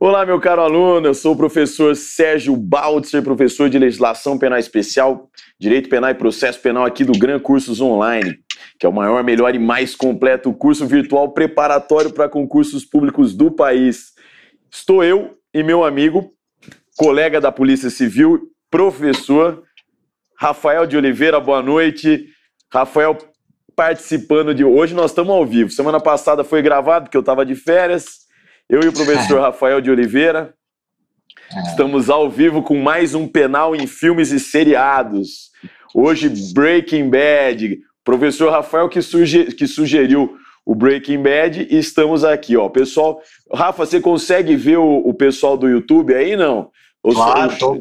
Olá, meu caro aluno, eu sou o professor Sérgio Baltzer, professor de Legislação Penal Especial, Direito Penal e Processo Penal aqui do Gran Cursos Online, que é o maior, melhor e mais completo curso virtual preparatório para concursos públicos do país. Estou eu e meu amigo, colega da Polícia Civil, professor Rafael de Oliveira, boa noite. Rafael participando de hoje nós estamos ao vivo. Semana passada foi gravado porque eu estava de férias. Eu e o professor é. Rafael de Oliveira é. estamos ao vivo com mais um penal em filmes e seriados. Hoje, Breaking Bad. Professor Rafael que, suge que sugeriu o Breaking Bad e estamos aqui, ó. Pessoal, Rafa, você consegue ver o, o pessoal do YouTube aí, não? Ou claro, só... tô...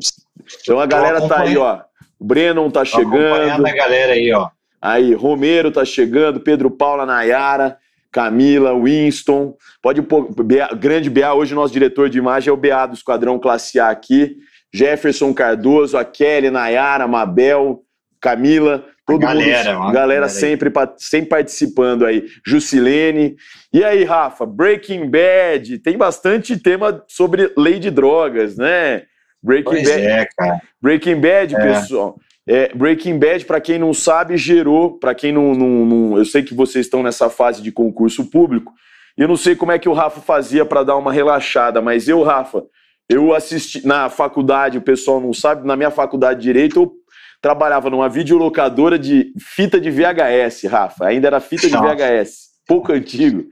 Então a galera tá aí, ó. Brennan tá chegando. Acompanhando a galera aí, ó. Aí, Romero tá chegando, Pedro Paula Nayara. Camila, Winston, pode pôr, BA, grande BA, hoje o nosso diretor de imagem é o BA do Esquadrão Classe A aqui, Jefferson Cardoso, a Kelly, Nayara, Mabel, Camila, todo galera, mundo, galera, sempre, sempre participando aí, Jusilene. E aí, Rafa, Breaking Bad, tem bastante tema sobre lei de drogas, né? Breaking pois Bad. É, cara. Breaking Bad, é. pessoal. É, Breaking Bad, para quem não sabe, gerou, para quem não, não, não, Eu sei que vocês estão nessa fase de concurso público, eu não sei como é que o Rafa fazia para dar uma relaxada, mas eu, Rafa, eu assisti na faculdade, o pessoal não sabe, na minha faculdade de Direito eu trabalhava numa videolocadora de fita de VHS, Rafa, ainda era fita de VHS pouco antigo.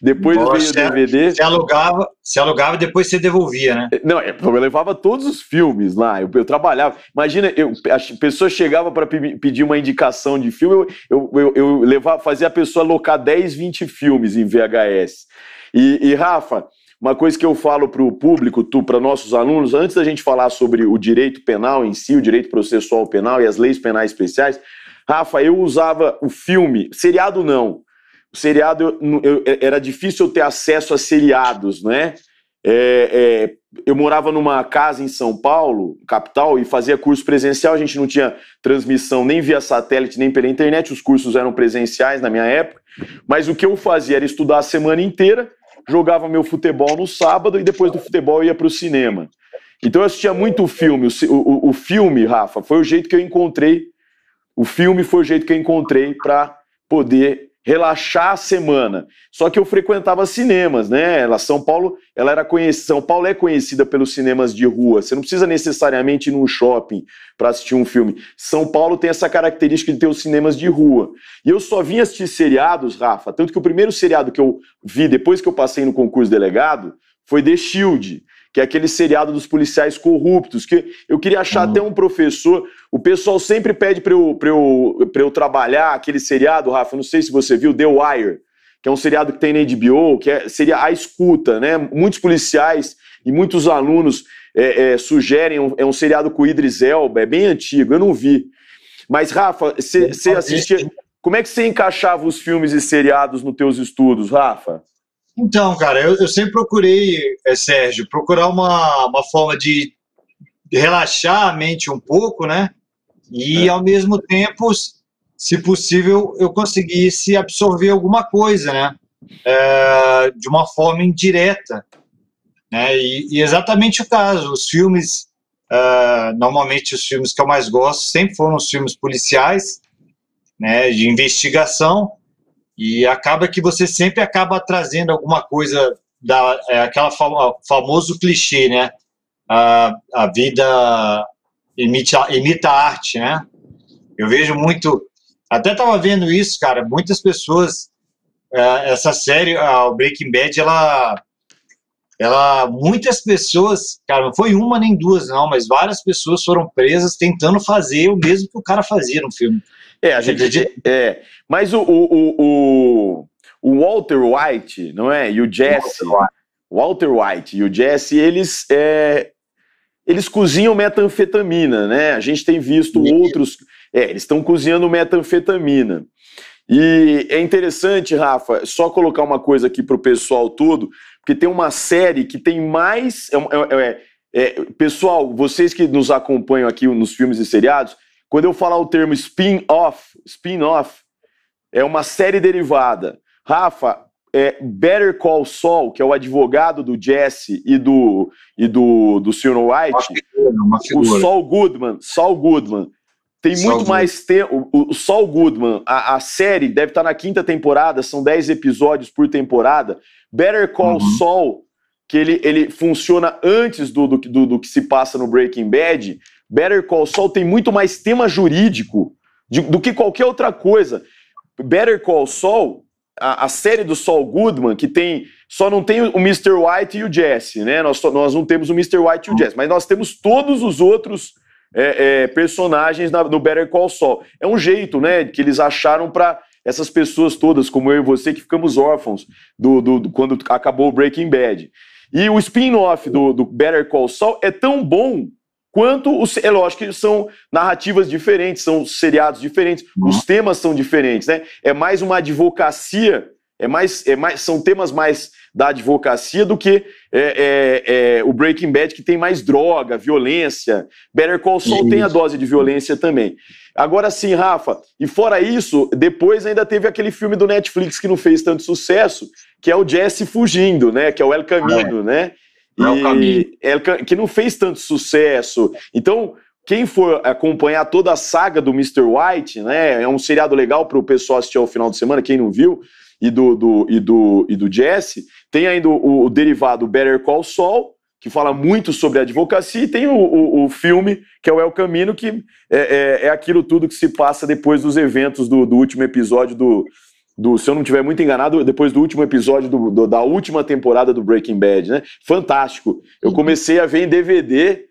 Depois Nossa, veio o DVD. Você alugava, se alugava e depois você devolvia, né? Não, é, eu levava todos os filmes lá. Eu, eu trabalhava. Imagina, eu, a pessoa chegava para pedir uma indicação de filme, eu, eu, eu, levava, fazia a pessoa alocar 10, 20 filmes em VHS. E, e Rafa. Uma coisa que eu falo para o público, tu, para nossos alunos, antes da gente falar sobre o direito penal em si, o direito processual penal e as leis penais especiais, Rafa, eu usava o filme, seriado não, o seriado, eu, eu, é, era difícil eu ter acesso a seriados, né? É, é, eu morava numa casa em São Paulo, capital, e fazia curso presencial. A gente não tinha transmissão nem via satélite, nem pela internet. Os cursos eram presenciais na minha época. Mas o que eu fazia era estudar a semana inteira, jogava meu futebol no sábado e depois do futebol ia para o cinema. Então eu assistia muito filme. O, o, o, filme, Rafa, foi o jeito que eu encontrei. O filme foi o jeito que eu encontrei para poder relaxar a semana. Só que eu frequentava cinemas, né? Ela, São Paulo, ela era conhecida, São Paulo é conhecida pelos cinemas de rua. Você não precisa necessariamente ir num shopping para assistir um filme. São Paulo tem essa característica de ter os cinemas de rua. E eu só vim assistir seriados, Rafa, tanto que o primeiro seriado que eu vi depois que eu passei no concurso delegado foi The Shield que é aquele seriado dos policiais corruptos, que eu queria achar uhum. até um professor. O pessoal sempre pede para eu, eu, eu trabalhar aquele seriado, Rafa, não sei se você viu, The Wire, que é um seriado que tem na HBO, que é, seria a escuta, né? Muitos policiais e muitos alunos é, é, sugerem, um, é um seriado com o Idris Elba, é bem antigo, eu não vi. Mas, Rafa, você então, assistia... Como é que você encaixava os filmes e seriados nos teus estudos, Rafa? Então, cara, eu, eu sempre procurei, é, Sérgio, procurar uma, uma forma de relaxar a mente um pouco, né? E, é. ao mesmo tempo, se possível, eu conseguisse absorver alguma coisa, né? É, de uma forma indireta. Né? E, e exatamente o caso. Os filmes, uh, normalmente os filmes que eu mais gosto, sempre foram os filmes policiais, né, de investigação, e acaba que você sempre acaba trazendo alguma coisa da é, aquela famoso clichê, né? A, a vida imita, imita a arte, né? Eu vejo muito, até estava vendo isso, cara. Muitas pessoas é, essa série, o Breaking Bad, ela ela muitas pessoas, cara, não foi uma nem duas não, mas várias pessoas foram presas tentando fazer o mesmo que o cara fazia no filme. É, a gente. É, é. Mas o, o, o, o, Walter White, não é? E o Jesse. Walter, White e o Jesse, eles. É, eles cozinham metanfetamina, né? A gente tem visto outros. É, eles estão cozinhando metanfetamina. E é interessante, Rafa, só colocar uma coisa aqui para o pessoal todo, porque tem uma série que tem mais. É é, é, é, pessoal, vocês que nos acompanham aqui nos filmes e seriados, quando eu falar o termo spin-off, spin-off é uma série derivada. Rafa, é Better Call Saul, que é o advogado do Jesse e do e do, do Sr. White, o Saul Goodman, Saul Goodman. Tem Saul muito Goodman. mais tempo. O, o Saul Goodman, a, a, série deve estar tá na quinta temporada, são 10 episódios por temporada. Better Call uhum. Saul, que ele, ele funciona antes do, do, do, do que se passa no Breaking Bad, Better Call Saul tem muito mais tema jurídico de, do que qualquer outra coisa. Better Call Saul, a, a, série do Saul Goodman, que tem. Só não tem o Mr. White e o Jesse, né? Nós, nós não temos o Mr. White e o Jesse, mas nós temos todos os outros é, é, personagens na, no Better Call Saul. É um jeito, né, que eles acharam para essas pessoas todas, como eu e você, que ficamos órfãos do, do, do quando acabou o Breaking Bad. E o spin-off do, do Better Call Saul é tão bom quanto os, é lógico que são narrativas diferentes, são seriados diferentes, uhum. os temas são diferentes, né? É mais uma advocacia, é mais, é mais são temas mais da advocacia do que é, é, é, o Breaking Bad que tem mais droga, violência. Better Call Saul tem a dose de violência também. Agora sim, Rafa. E fora isso, depois ainda teve aquele filme do Netflix que não fez tanto sucesso, que é o Jesse fugindo, né? Que é o El Camino, ah, é. né? Não é o caminho. que não fez tanto sucesso. Então, quem for acompanhar toda a saga do Mr. White, né? É um seriado legal para o pessoal assistir ao final de semana, quem não viu, e do, do, e do, e do Jesse. Tem ainda o, o derivado Better Call Saul, que fala muito sobre advocacia, e tem o, o, o, filme, que é o El Camino, que é, é, é, aquilo tudo que se passa depois dos eventos do, do último episódio do, do, se eu não tiver muito enganado, depois do último episódio do, do, da última temporada do Breaking Bad, né? Fantástico. Eu uhum. comecei a ver em DVD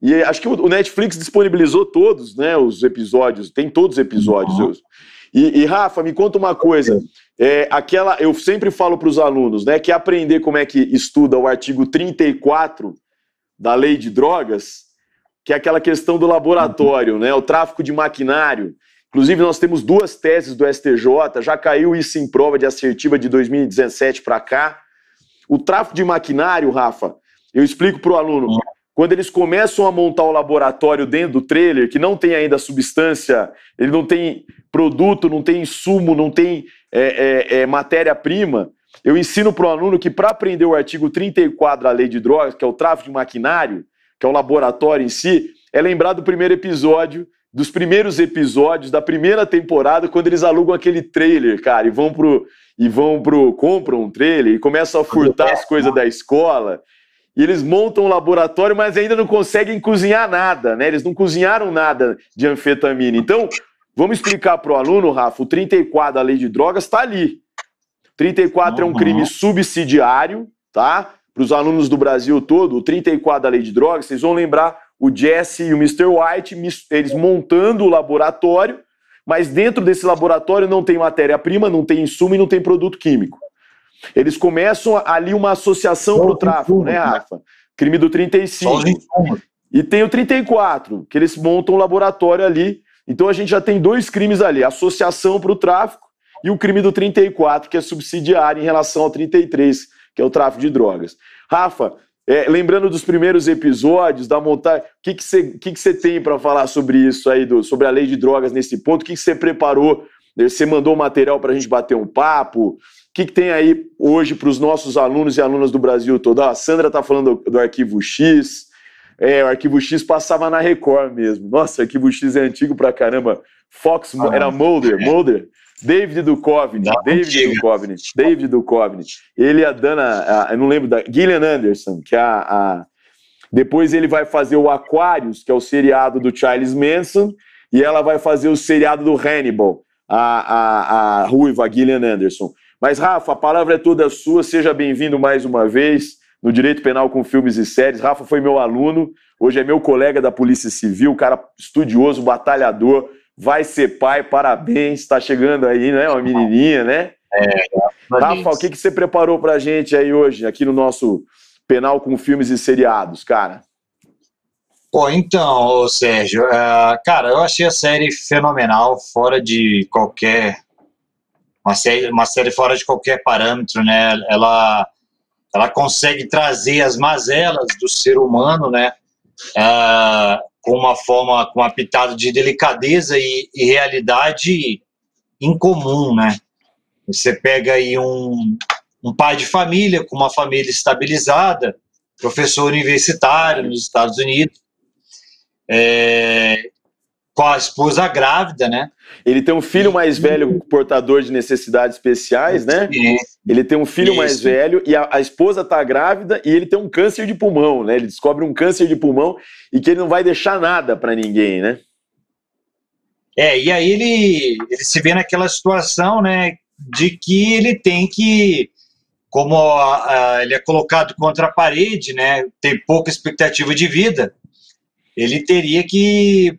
e acho que o Netflix disponibilizou todos, né? Os episódios, tem todos os episódios. Uhum. E, e, Rafa, me conta uma coisa. É, aquela, eu sempre falo para os alunos, né? Que aprender como é que estuda o artigo 34 da Lei de Drogas, que é aquela questão do laboratório, uhum. né? O tráfico de maquinário. Inclusive, nós temos duas teses do STJ, já caiu isso em prova de assertiva de 2017 para cá. O tráfico de maquinário, Rafa, eu explico para o aluno. Quando eles começam a montar o laboratório dentro do trailer, que não tem ainda substância, ele não tem produto, não tem insumo, não tem é, é, é, matéria-prima, eu ensino para o aluno que para aprender o artigo 34 da lei de drogas, que é o tráfico de maquinário, que é o laboratório em si, é lembrar do primeiro episódio dos primeiros episódios da primeira temporada, quando eles alugam aquele trailer, cara, e vão pro. E vão pro. compram um trailer e começam a furtar as coisas da escola. E eles montam um laboratório, mas ainda não conseguem cozinhar nada, né? Eles não cozinharam nada de anfetamina. Então, vamos explicar pro aluno, Rafa, o 34 da lei de drogas está ali. 34 uhum. é um crime uhum. subsidiário, tá? Para os alunos do Brasil todo, o 34 da lei de drogas, vocês vão lembrar o Jesse e o Mr. White, eles montando o laboratório, mas dentro desse laboratório não tem matéria-prima, não tem insumo e não tem produto químico. Eles começam ali uma associação para o tráfico, né, né, Rafa? Crime do 35. E tem o 34, que eles montam o um laboratório ali. Então a gente já tem dois crimes ali: associação para o tráfico e o crime do 34, que é subsidiário em relação ao 33, que é o tráfico de drogas. Rafa, é, lembrando dos primeiros episódios, da montagem, o que você que que que tem para falar sobre isso aí, do, sobre a lei de drogas nesse ponto? O que você preparou? Você eh, mandou material para a gente bater um papo? O que, que tem aí hoje para os nossos alunos e alunas do Brasil todo? Ah, a Sandra tá falando do, do Arquivo X. É, o Arquivo X passava na Record mesmo. Nossa, o Arquivo X é antigo pra caramba. Fox ah, era Mulder, Mulder. David Duchovny, David Duchovny, David Duchovny. Ele e é a Dana, a, eu não lembro da Gillian Anderson, que é a, a, depois ele vai fazer o Aquarius, que é o seriado do Charles Manson, e ela vai fazer o seriado do Hannibal, a, a, a ruiva Gillian Anderson. Mas Rafa, a palavra é toda sua. Seja bem-vindo mais uma vez no Direito Penal com Filmes e Séries. Rafa foi meu aluno, hoje é meu colega da Polícia Civil, cara estudioso, batalhador vai ser pai, parabéns, está chegando aí, né? Uma menininha, né? É, Rafa, o que, que você preparou para a gente aí hoje, aqui no nosso penal com filmes e seriados, cara? Pô, então, Sérgio, uh, cara, eu achei a série fenomenal, fora de qualquer. Uma série, uma série fora de qualquer parâmetro, né? Ela, ela consegue trazer as mazelas do ser humano, né? Uh, com uma forma, com uma pitada de delicadeza e, e realidade incomum, né? Você pega aí um, um pai de família com uma família estabilizada, professor universitário nos Estados Unidos, é, com a esposa grávida, né? Ele tem um filho mais velho, portador de necessidades especiais, né? Ele tem um filho Isso. mais velho e a, a esposa está grávida e ele tem um câncer de pulmão, né? Ele descobre um câncer de pulmão e que ele não vai deixar nada para ninguém, né? É, e aí ele, ele se vê naquela situação, né, de que ele tem que, como a, a, ele é colocado contra a parede, né, tem pouca expectativa de vida, ele teria que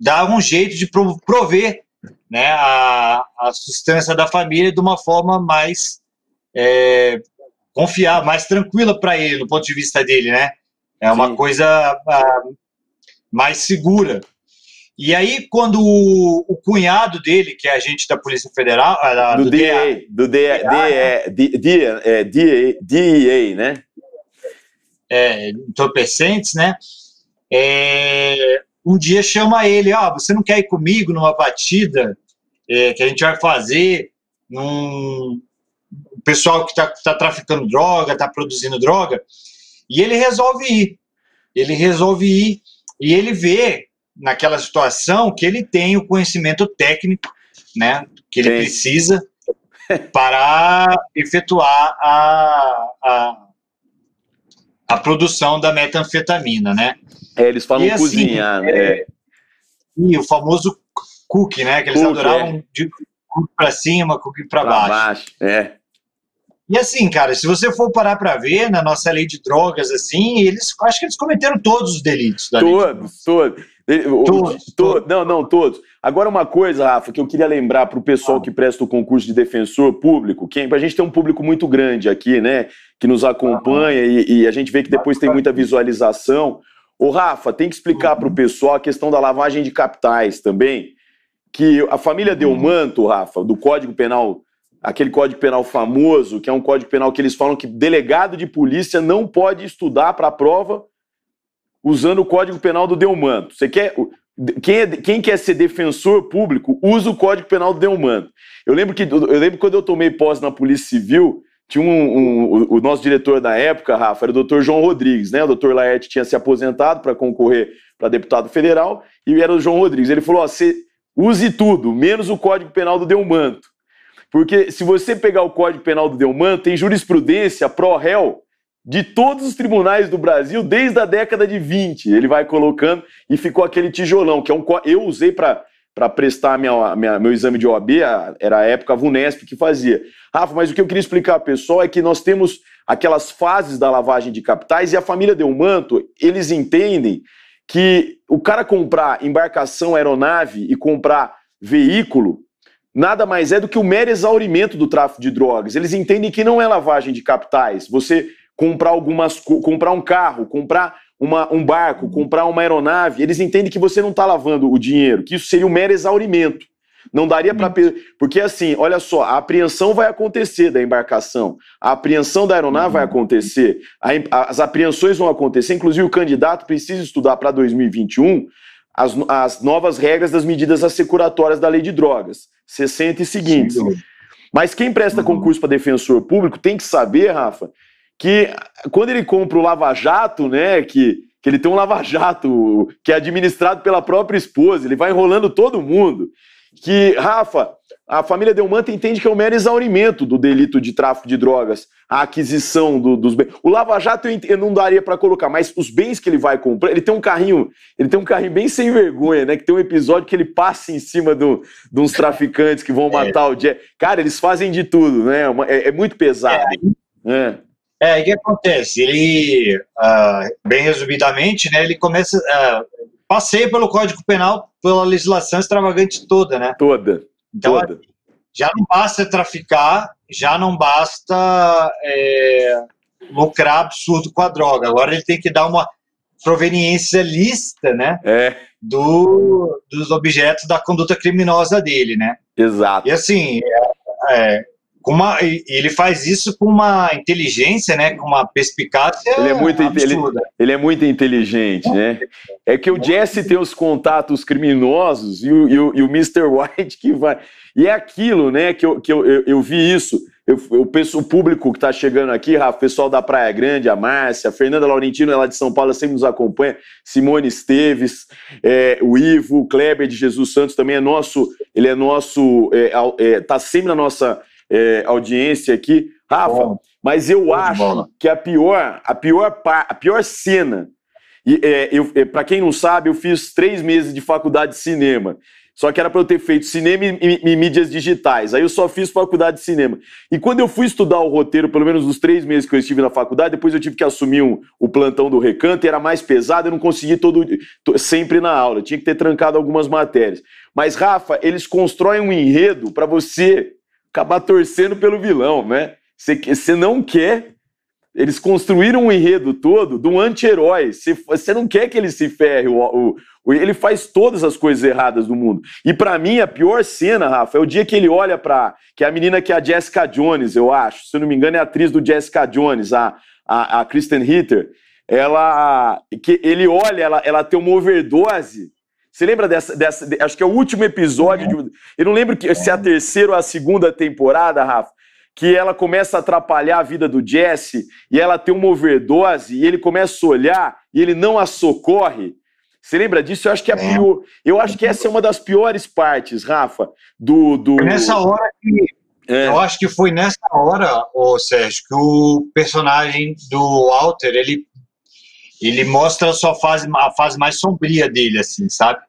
dar um jeito de prover né, a, a sustância da família de uma forma mais é, confiável, mais tranquila para ele, do ponto de vista dele, né? É uma Sim. coisa mais segura. E aí, quando o, o, cunhado dele, que é agente da Polícia Federal... do, DEA, do DEA, DEA, né? é, entorpecentes, né? É, um dia chama ele, ó, oh, ah, você não quer ir comigo numa batida é, que a gente vai fazer num o pessoal que está tá traficando droga, está produzindo droga, e ele resolve ir. Ele resolve ir e ele vê naquela situação que ele tem o conhecimento técnico, né, que ele precisa para efetuar a, a, a produção da metanfetamina, né? É, eles falam assim, cozinhar, né? É, e o famoso cookie, né? Que eles cookie, adoravam é. de cookie para cima, cookie para baixo. baixo. É. E assim, cara, se você for parar para ver na nossa lei de drogas, assim, eles acho que eles cometeram todos os delitos da todos, lei. De todos, todos, todos, todos. Não, não, todos. Agora, uma coisa, Rafa, que eu queria lembrar para o pessoal que presta o concurso de defensor público, que a gente tem um público muito grande aqui, né? Que nos acompanha e, e a gente vê que depois tem muita visualização. O Rafa, tem que explicar para o uhum. pessoal a questão da lavagem de capitais também. Que a família uhum. deu manto, Rafa, do Código Penal, aquele Código Penal famoso, que é um Código Penal que eles falam que delegado de polícia não pode estudar para a prova usando o Código Penal do Deumanto. Você quer quem, é, quem, quer ser defensor público usa o Código Penal do Delmando. Eu lembro que eu lembro quando eu tomei posse na Polícia Civil, tinha um, um, o, o, nosso diretor da época, Rafa, era o doutor João Rodrigues, né? O doutor Laerte tinha se aposentado para concorrer para deputado federal e era o João Rodrigues. Ele falou: você use tudo, menos o Código Penal do Delmanto. Porque se você pegar o Código Penal do Delmanto, tem jurisprudência pró-réu de todos os tribunais do Brasil desde a década de 20. Ele vai colocando e ficou aquele tijolão, que é um eu usei para para prestar minha, minha, meu exame de OAB, a, era a época a VUNESP que fazia. Rafa, mas o que eu queria explicar, pessoal, é que nós temos aquelas fases da lavagem de capitais e a família Delmanto, eles entendem que o cara comprar embarcação, aeronave e comprar veículo nada mais é do que o mero exaurimento do tráfico de drogas. Eles entendem que não é lavagem de capitais. Você comprar algumas comprar um carro, comprar uma, um barco, comprar uma aeronave, eles entendem que você não está lavando o dinheiro, que isso seria um mero exaurimento. Não daria para. Porque, assim, olha só, a apreensão vai acontecer da embarcação, a apreensão da aeronave uhum. vai acontecer, a, as apreensões vão acontecer, inclusive o candidato precisa estudar para 2021 as, as novas regras das medidas assecuratórias da lei de drogas, 60 e seguintes. Sim, Mas quem presta uhum. concurso para defensor público tem que saber, Rafa, que quando ele compra o Lava Jato, né, que, que ele tem um Lava Jato que é administrado pela própria esposa, ele vai enrolando todo mundo. Que, Rafa, a família Delmanta entende que é um mero exaurimento do delito de tráfico de drogas, a aquisição do, dos bens. O Lava Jato eu, não daria para colocar, mas os bens que ele vai comprar, ele tem um carrinho, ele tem um carrinho bem sem vergonha, né? Que tem um episódio que ele passa em cima do, de uns traficantes que vão é. matar é. o Jack. Cara, eles fazem de tudo, né? É, é, é muito pesado. É. Né. É, o que acontece? Ele, uh, bem resumidamente, né, ele começa. Uh, passeia pelo Código Penal, pela legislação extravagante toda, né? Toda. Então, toda. já não basta traficar, já não basta é, lucrar absurdo com a droga. Agora ele tem que dar uma proveniência lista, né? É. Do, dos objetos da conduta criminosa dele, né? Exato. E assim, é, é, uma, ele faz isso com uma inteligência, né? Com uma perspicácia. Ele é muito, ele, ele, é muito inteligente, né? É que o Jesse tem os contatos criminosos e o, e o, e o Mr. White que vai. E é aquilo, né? Que eu, que eu, eu, eu vi isso. Eu, eu penso, o público que está chegando aqui, Rafa, o pessoal da Praia Grande, a Márcia, a Fernanda Laurentino, ela é de São Paulo, sempre nos acompanha, Simone Esteves, é, o Ivo, o Kleber de Jesus Santos também é nosso, ele é nosso, está é, é, tá sempre na nossa é, audiência aqui. Rafa, bom, mas eu acho que a pior, a pior, a pior cena. E, é, eu, é, para quem não sabe, eu fiz três meses de faculdade de cinema. Só que era para eu ter feito cinema e, e, e, mídias digitais. Aí eu só fiz faculdade de cinema. E quando eu fui estudar o roteiro, pelo menos nos três meses que eu estive na faculdade, depois eu tive que assumir um, o plantão do recanto, e era mais pesado, eu não consegui todo sempre na aula. tinha que ter trancado algumas matérias. Mas Rafa, eles constroem um enredo para você acabar torcendo pelo vilão, né? Você, você não quer. Eles construíram um enredo todo de um anti-herói. Você, você não quer que ele se ferre. O, o, ele faz todas as coisas erradas do mundo. E para mim, a pior cena, Rafa, é o dia que ele olha para. Que é a menina que é a Jessica Jones, eu acho. Se eu não me engano, é a atriz do Jessica Jones, a, a, a Kristen Ritter. Ela. que Ele olha, ela, ela tem uma overdose você lembra dessa, dessa de, acho que é o último episódio de, eu não lembro que, se é a terceira ou a segunda temporada, Rafa, que ela começa a atrapalhar a vida do Jesse e ela tem uma overdose e ele começa a olhar e ele não a socorre. Você lembra disso? Eu acho que é pior. Eu acho que essa é uma das piores partes, Rafa, do. do... Nessa hora que. É. Eu acho que foi nessa hora, ô Sérgio, que o personagem do Walter ele ele mostra sua fase, a fase mais sombria dele, assim, sabe?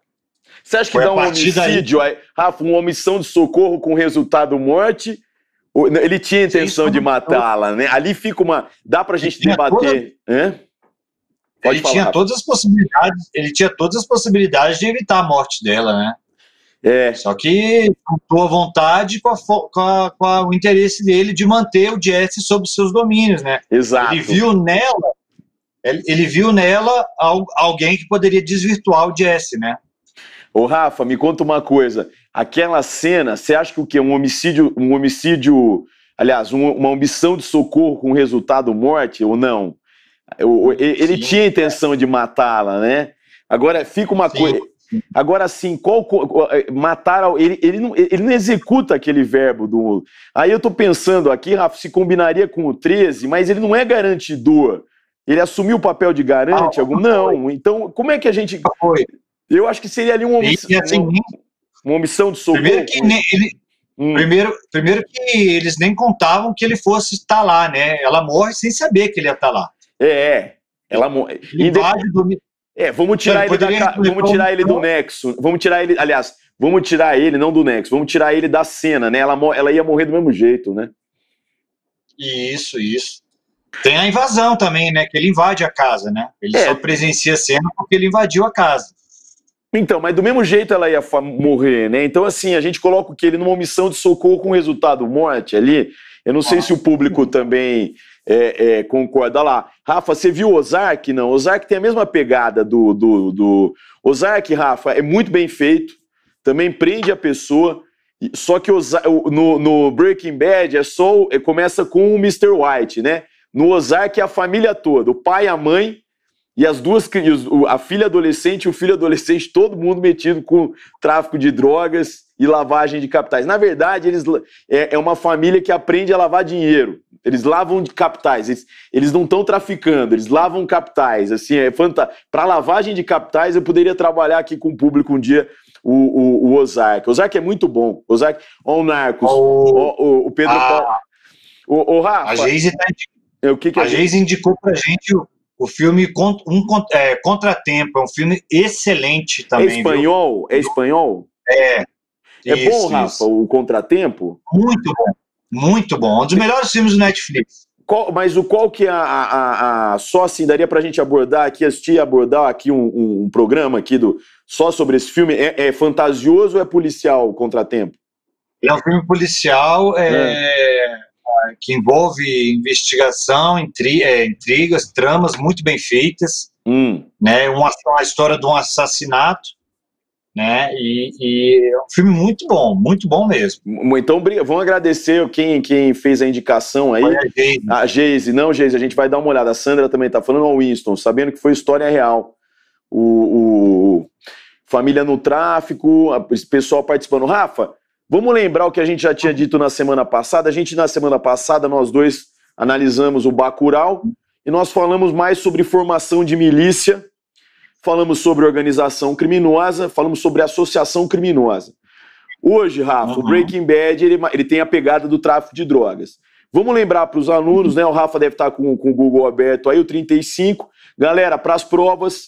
Você acha que Foi dá um homicídio aí, Rafa, uma omissão de socorro com resultado morte? Ele tinha intenção de matá-la, né? Ali fica uma. Dá pra gente debater. Toda... Pode ele falar, tinha todas as possibilidades, ele tinha todas as possibilidades de evitar a morte dela, né? É. Só que com a vontade com, a, com, a, com a, o interesse dele de manter o Jesse sob seus domínios, né? Exato. Ele viu nela ele viu nela alguém que poderia desvirtuar o Jesse, né? Ô Rafa, me conta uma coisa. Aquela cena, você acha que o quê? Um homicídio, um homicídio, aliás, um, uma ambição de socorro com resultado morte ou não? Eu, eu, ele sim, tinha a intenção é. de matá-la, né? Agora fica uma coisa. Agora sim, qual é, matar ele, ele não, ele não executa aquele verbo do. Aí eu tô pensando aqui, Rafa, se combinaria com o 13, mas ele não é garantidor ele assumiu o papel de garante? Ah, algum... Não. Foi. Então, como é que a gente. Ah, foi. Eu acho que seria ali uma omissão. Assim, né? uma omissão de socorro. Primeiro que, né? ele, hum. primeiro, primeiro que eles nem contavam que ele fosse estar tá lá, né? Ela morre sem saber que ele ia estar tá lá. É, é. ela morre. E depois, do... É, vamos tirar ele, então, ele da, vamos tirar ele do nexo. Vamos tirar ele, aliás, vamos tirar ele não do nexo, vamos tirar ele da cena, né? Ela, ela ia morrer do mesmo jeito, né? Isso, isso. Tem a invasão também, né? Que ele invade a casa, né? Ele é. só presencia a cena porque ele invadiu a casa. Então, mas do mesmo jeito ela ia morrer, né? Então, assim, a gente coloca o que ele numa omissão de socorro com resultado morte ali. Eu não sei ah. se o público também é, é, concorda lá. Rafa, você viu Ozark? Não, Ozark tem a mesma pegada do, do, do... Ozark, Rafa, é muito bem feito, também prende a pessoa. Só que no, no Breaking Bad é só é, começa com o Mr. White, né? No Ozark é a família toda, o pai, a mãe e as duas a filha adolescente e o filho adolescente, todo mundo metido com tráfico de drogas e lavagem de capitais. Na verdade, eles é, é uma família que aprende a lavar dinheiro. Eles lavam de capitais, eles, eles não estão traficando, eles lavam capitais. Assim, é fantástico. Para lavagem de capitais, eu poderia trabalhar aqui com o público um dia o, o, o Ozark. O Ozark é muito bom. Ozark, ó, o Narcos, oh, o, o, Pedro ah. Paulo. O, o Rafa. A Geise tá é, o que, que a, gente... indicou pra gente o, o filme Cont, um, é, Contratempo, é um filme excelente é também. É espanhol? Viu? É espanhol? É. É isso, bom, Rafa, isso. o Contratempo? Muito bom, muito bom. Um dos melhores filmes do Netflix. Qual, mas o qual que a, a, a, só assim daria pra gente abordar aqui, assistir e abordar aqui um, um, um, programa aqui do só sobre esse filme? É, é fantasioso ou é policial contratempo? É um filme policial, é, é que envolve investigação, é, intrigas, tramas muito bem feitas, hum. né? É uma história de um assassinato, né? E, e, é um filme muito bom, muito bom mesmo. Então, vamos agradecer quem, quem fez a indicação aí. Olha a Geise. A Geise. Não, Geise, a gente vai dar uma olhada. A Sandra também está falando, ao Winston, sabendo que foi história real. O, o, Família no Tráfico, o pessoal participando. Rafa, Vamos lembrar o que a gente já tinha dito na semana passada. A gente, na semana passada, nós dois analisamos o Bacural e nós falamos mais sobre formação de milícia, falamos sobre organização criminosa, falamos sobre associação criminosa. Hoje, Rafa, uhum. o Breaking Bad ele, ele tem a pegada do tráfico de drogas. Vamos lembrar para os alunos, né? O Rafa deve estar tá com, com o Google aberto aí, o 35. Galera, para as provas,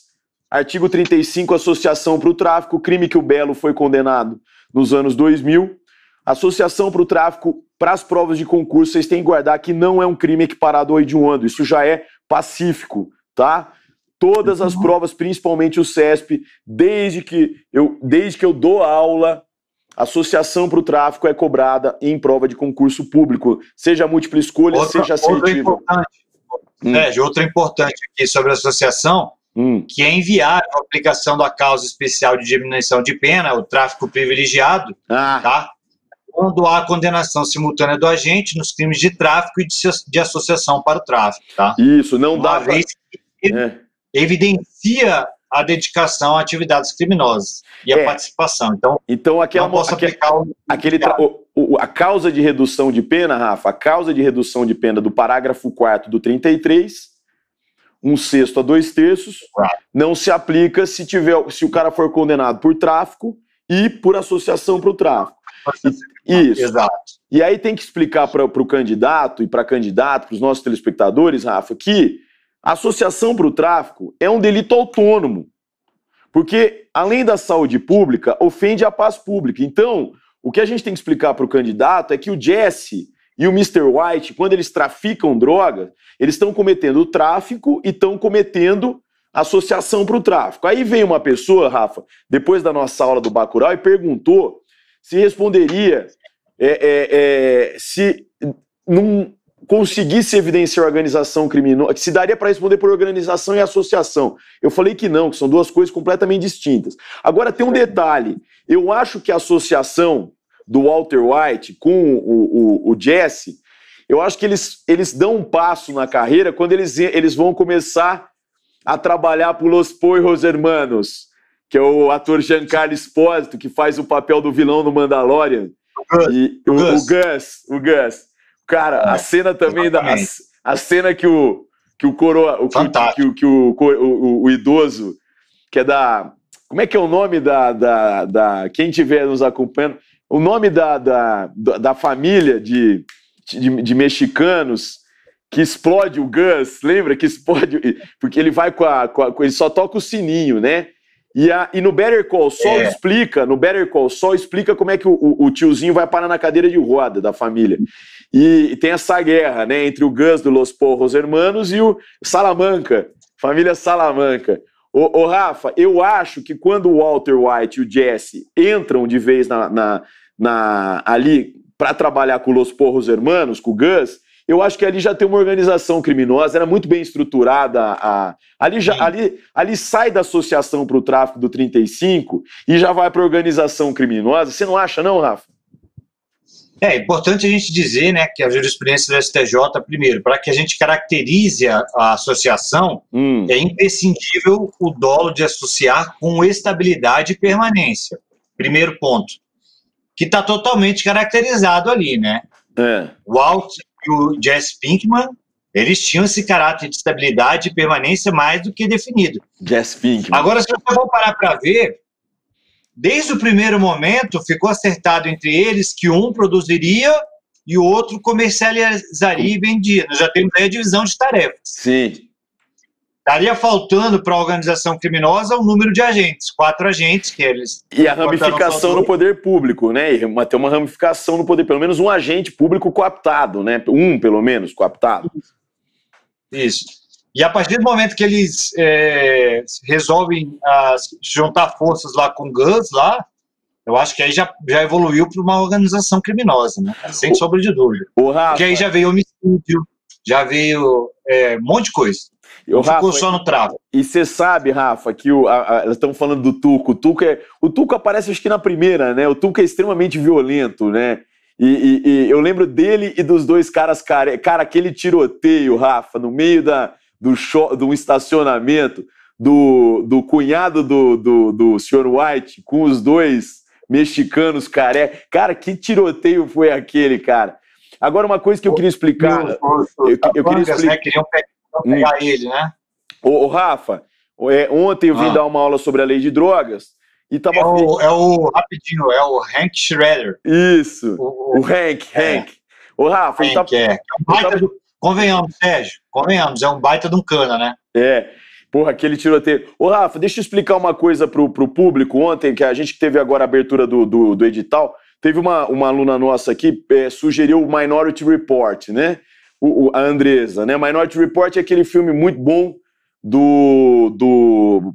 artigo 35, associação para o tráfico, crime que o Belo foi condenado nos anos 2000. Associação para o tráfico para as provas de concurso, vocês têm que guardar que não é um crime equiparado ao hediondo, isso já é pacífico, tá? Todas as uhum. provas, principalmente o CESP, desde que eu, desde que eu dou aula, associação para o tráfico é cobrada em prova de concurso público, seja múltipla escolha, outra, seja seletiva. Outra importante, hum. outra importante aqui sobre a associação Hum. que é enviar a aplicação da causa especial de diminuição de pena, o tráfico privilegiado, ah. tá? quando há condenação simultânea do agente nos crimes de tráfico e de, de associação para o tráfico. Tá? Isso, não Uma dá para... É. Evidencia a dedicação a atividades criminosas e é. a participação. Então, então aquela, é não aquele, é o... aquele tra... o, o, a causa de redução de pena, Rafa, a causa de redução de pena do parágrafo 4 do 33 um sexto a dois terços, não se aplica se tiver se o cara for condenado por tráfico e por associação para o tráfico. isso. Exato. E aí tem que explicar para o candidato e para candidato, para os nossos telespectadores, Rafa, que associação para o tráfico é um delito autônomo. Porque, além da saúde pública, ofende a paz pública. Então, o que a gente tem que explicar para o candidato é que o Jesse e o Mr. White, quando eles traficam droga, eles estão cometendo tráfico e estão cometendo associação para o tráfico. Aí veio uma pessoa, Rafa, depois da nossa aula do Bacurau, e perguntou se responderia é, é, é, se não conseguisse evidenciar organização criminosa, se daria para responder por organização e associação. Eu falei que não, que são duas coisas completamente distintas. Agora tem um detalhe. Eu acho que a associação do Walter White com o, o, o Jesse, eu acho que eles, eles dão um passo na carreira quando eles, eles vão começar a trabalhar por Los Poirros Hermanos, que é o ator Giancarlo Espósito, que faz o papel do vilão no Mandalorian. E, o, o, Gus. o Gus, o Gus. Cara, a é, cena também, da, a, a, cena que o, que o coroa, o, que, que, o, o, o idoso, que é da... Como é que é o nome da... da, da quem estiver nos acompanhando o nome da, da, da família de, de, de mexicanos que explode o Gus, lembra que explode? Porque ele vai com a, com a, Ele só toca o sininho, né? E, a, e no Better Call só é. explica, no Better Call só explica como é que o, o, o, tiozinho vai parar na cadeira de roda da família. E, e, tem essa guerra, né, entre o Gus do Los Porros Hermanos e o Salamanca, família Salamanca. Ô, ô, Rafa, eu acho que quando o Walter White e o Jesse entram de vez na, na, na ali para trabalhar com os Porros Hermanos, com o Gus, eu acho que ali já tem uma organização criminosa, era muito bem estruturada. A... ali, já, ali, ali sai da associação para o tráfico do 35 e já vai para organização criminosa. Você não acha, não, Rafa? É importante a gente dizer né, que a jurisprudência do STJ, primeiro, para que a gente caracterize a, a associação, hum. é imprescindível o dolo de associar com estabilidade e permanência. Primeiro ponto. Que está totalmente caracterizado ali, né? É. O Alt e o Jess Pinkman, eles tinham esse caráter de estabilidade e permanência mais do que definido. Jess Pinkman. Agora, se eu for parar para ver, Desde o primeiro momento, ficou acertado entre eles que um produziria e o outro comercializaria e vendia. Nós já temos aí a divisão de tarefas. Sim. Estaria faltando para a organização criminosa o um número de agentes, quatro agentes que eles. E a ramificação no poder público, né? ter uma ramificação no poder, pelo menos um agente público coaptado, né? Um, pelo menos, coaptado. Isso. E a partir do momento que eles é, resolvem a, ah, juntar forças lá com Guns lá, eu acho que aí já, já evoluiu para uma organização criminosa, né? Sem sombra de dúvida. O Rafa, Porque aí já veio homicídio, já veio é, um monte de coisa. Rafa, ficou só no travo. E você sabe, Rafa, que o, a, a, elas estão falando do Tuco. O Tuco, é, o Tuco aparece acho que na primeira, né? O Tuco é extremamente violento, né? E, e, e eu lembro dele e dos dois caras, cara, cara, aquele tiroteio, Rafa, no meio da, do, show, do estacionamento do, do cunhado do, do, do Sr. White com os dois mexicanos careca. Cara, que tiroteio foi aquele, cara? Agora, uma coisa que eu queria explicar. eu, tá eu queria explicar. Né? Queriam pegar, pegar hum. ele, né? Ô, ô Rafa, é, ontem eu vim ah. dar uma aula sobre a lei de drogas e tava. É o, é o rapidinho, é o Hank Schroeder. Isso. O, o Hank, é. Hank. Ô, Rafa, tá- Hank, é. É tava, é. é tava... Convenhamos, Sérgio, convenhamos, é um baita de um cana, né? É. Porra, aquele tiroteio. Ô, Rafa, deixa eu explicar uma coisa pro, pro público. Ontem, que a gente teve agora a abertura do, do, do edital, teve uma, uma aluna nossa aqui, é, sugeriu o Minority Report, né? O, o, a Andresa, né? Minority Report é aquele filme muito bom do, do,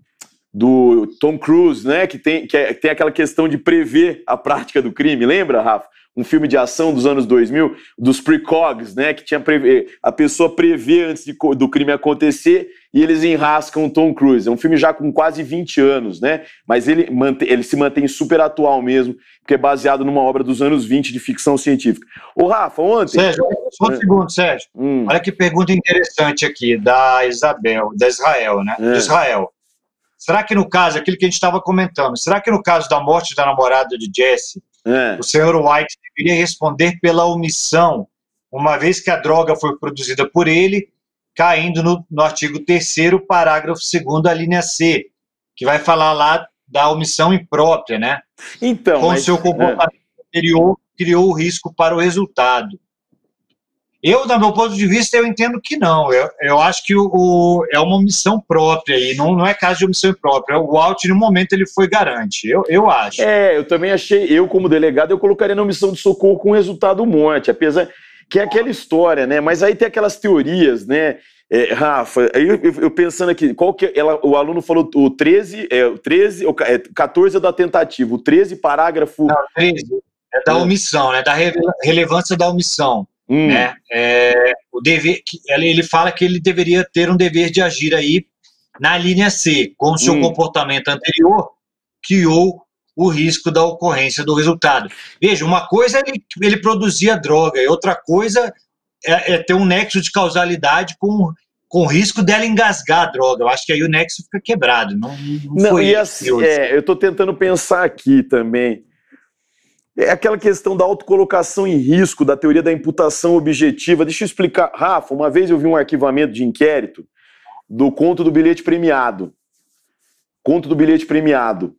do Tom Cruise, né? Que tem, que é, tem aquela questão de prever a prática do crime, lembra, Rafa? um filme de ação dos anos 2000, dos precogs, né, que tinha eh, a pessoa prevê antes de, do crime acontecer e eles enrascam Tom Cruise. É um filme já com quase 20 anos, né? Mas ele, mantém, ele se mantém super atual mesmo, porque é baseado numa obra dos anos 20 de ficção científica. o Rafa, ontem. Sérgio, só um é. segundo, Sérgio. Hum. Olha que pergunta interessante aqui, da Isabel, da Israel, né? É. Israel. Será que no caso, aquilo que a gente estava comentando, será que no caso da morte da namorada de Jesse, é. O senhor White deveria responder pela omissão, uma vez que a droga foi produzida por ele, caindo no, no artigo 3, parágrafo 2, a linha C, que vai falar lá da omissão imprópria, né? Então. Com mas, seu é. comportamento é. anterior, criou o risco para o resultado. Eu, do meu ponto de vista, eu entendo que não. Eu, eu acho que o, o, é uma omissão própria e não, não é caso de omissão própria. O Alt, no momento, ele foi garante. Eu, eu acho. É, eu também achei, eu como delegado, eu colocaria na omissão de socorro com resultado morte, apesar que é aquela história, né? Mas aí tem aquelas teorias, né? É, Rafa, aí eu, eu, pensando aqui, qual que é, ela, o aluno falou o 13, é, o 13, o, é, 14 é da tentativa, o 13 parágrafo... Não, 13 é da é. omissão, né? Da relevância da omissão. Hum. Né? É, o dever, ele fala que ele deveria ter um dever de agir aí na linha C, com seu hum. comportamento anterior, ou o risco da ocorrência do resultado. Veja, uma coisa é ele, ele produzia droga, e outra coisa é, é ter um nexo de causalidade com com risco dela engasgar a droga. Eu acho que aí o nexo fica quebrado. Não, não, não foi e assim, é, eu estou tentando pensar aqui também. É aquela questão da autocolocação em risco, da teoria da imputação objetiva. Deixa eu explicar. Rafa, uma vez eu vi um arquivamento de inquérito do conto do bilhete premiado. Conto do bilhete premiado.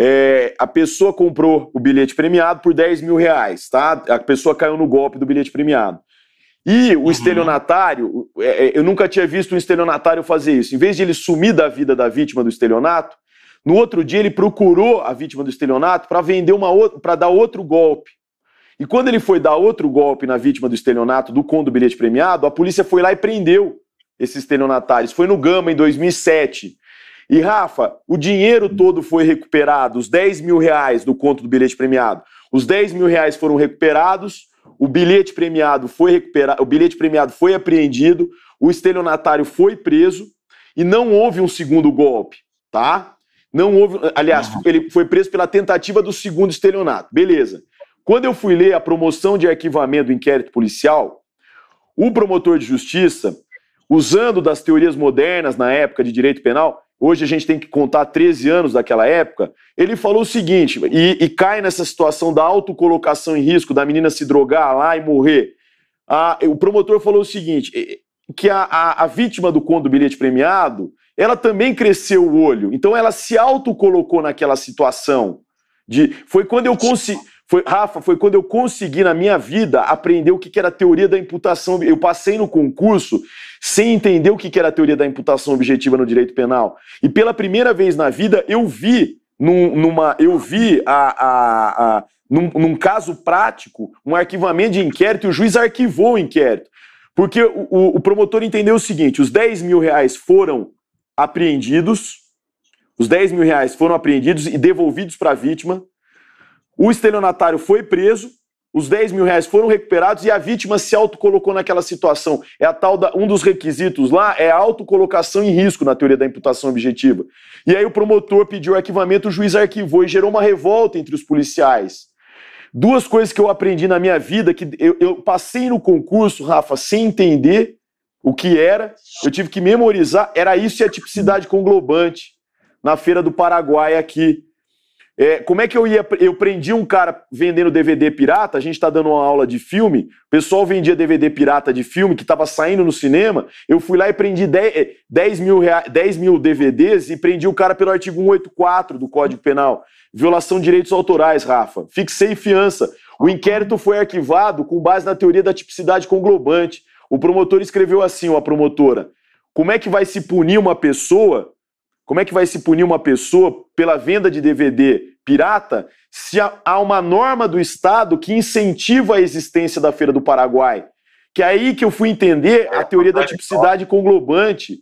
É, a pessoa comprou o bilhete premiado por 10 mil reais, tá? A pessoa caiu no golpe do bilhete premiado. E o uhum. estelionatário, é, é, eu nunca tinha visto um estelionatário fazer isso. Em vez de ele sumir da vida da vítima do estelionato, no outro dia ele procurou a vítima do estelionato para vender uma para dar outro golpe. E quando ele foi dar outro golpe na vítima do estelionato do conto do bilhete premiado, a polícia foi lá e prendeu esses estelionatários. Foi no Gama em 2007. E Rafa, o dinheiro todo foi recuperado, os 10 mil reais do conto do bilhete premiado. Os 10 mil reais foram recuperados, o bilhete premiado foi recuperado, o bilhete premiado foi apreendido, o estelionatário foi preso e não houve um segundo golpe, tá? Não houve. Aliás, uhum. ele foi preso pela tentativa do segundo estelionato. Beleza. Quando eu fui ler a promoção de arquivamento do inquérito policial, o promotor de justiça, usando das teorias modernas na época de direito penal, hoje a gente tem que contar 13 anos daquela época, ele falou o seguinte, e, e cai nessa situação da autocolocação em risco, da menina se drogar lá e morrer. Ah, o promotor falou o seguinte, que a, a, a vítima do conto do bilhete premiado ela também cresceu o olho. Então ela se autocolocou naquela situação de foi quando eu consegui foi, Rafa, foi quando eu consegui na minha vida aprender o que, era teoria da imputação. Eu passei no concurso sem entender o que, era teoria da imputação objetiva no direito penal. E pela primeira vez na vida eu vi num, numa, eu vi a, a, a num, num, caso prático um arquivamento de inquérito e o juiz arquivou o inquérito. Porque o, o, o promotor entendeu o seguinte: os 10 mil reais foram apreendidos, os 10 mil reais foram apreendidos e devolvidos para a vítima, o estelionatário foi preso, os 10 mil reais foram recuperados e a vítima se autocolocou naquela situação. É a tal da, um dos requisitos lá é a autocolocação em risco na teoria da imputação objetiva. E aí o promotor pediu arquivamento, o juiz arquivou e gerou uma revolta entre os policiais. Duas coisas que eu aprendi na minha vida, que eu, eu passei no concurso, Rafa, sem entender o que era, eu tive que memorizar, era isso e a tipicidade conglobante na Feira do Paraguai aqui. É, como é que eu ia. Eu prendi um cara vendendo DVD pirata, a gente está dando uma aula de filme, o pessoal vendia DVD pirata de filme que estava saindo no cinema. Eu fui lá e prendi 10, 10 eh, mil, 10 mil DVDs e prendi o cara pelo artigo 184 do Código Penal. Violação de direitos autorais, Rafa. Fixei fiança. O inquérito foi arquivado com base na teoria da tipicidade conglobante. O promotor escreveu assim, ou a promotora: como é que vai se punir uma pessoa? Como é que vai se punir uma pessoa pela venda de DVD pirata se há uma norma do Estado que incentiva a existência da Feira do Paraguai? Que é aí que eu fui entender a teoria da tipicidade conglobante,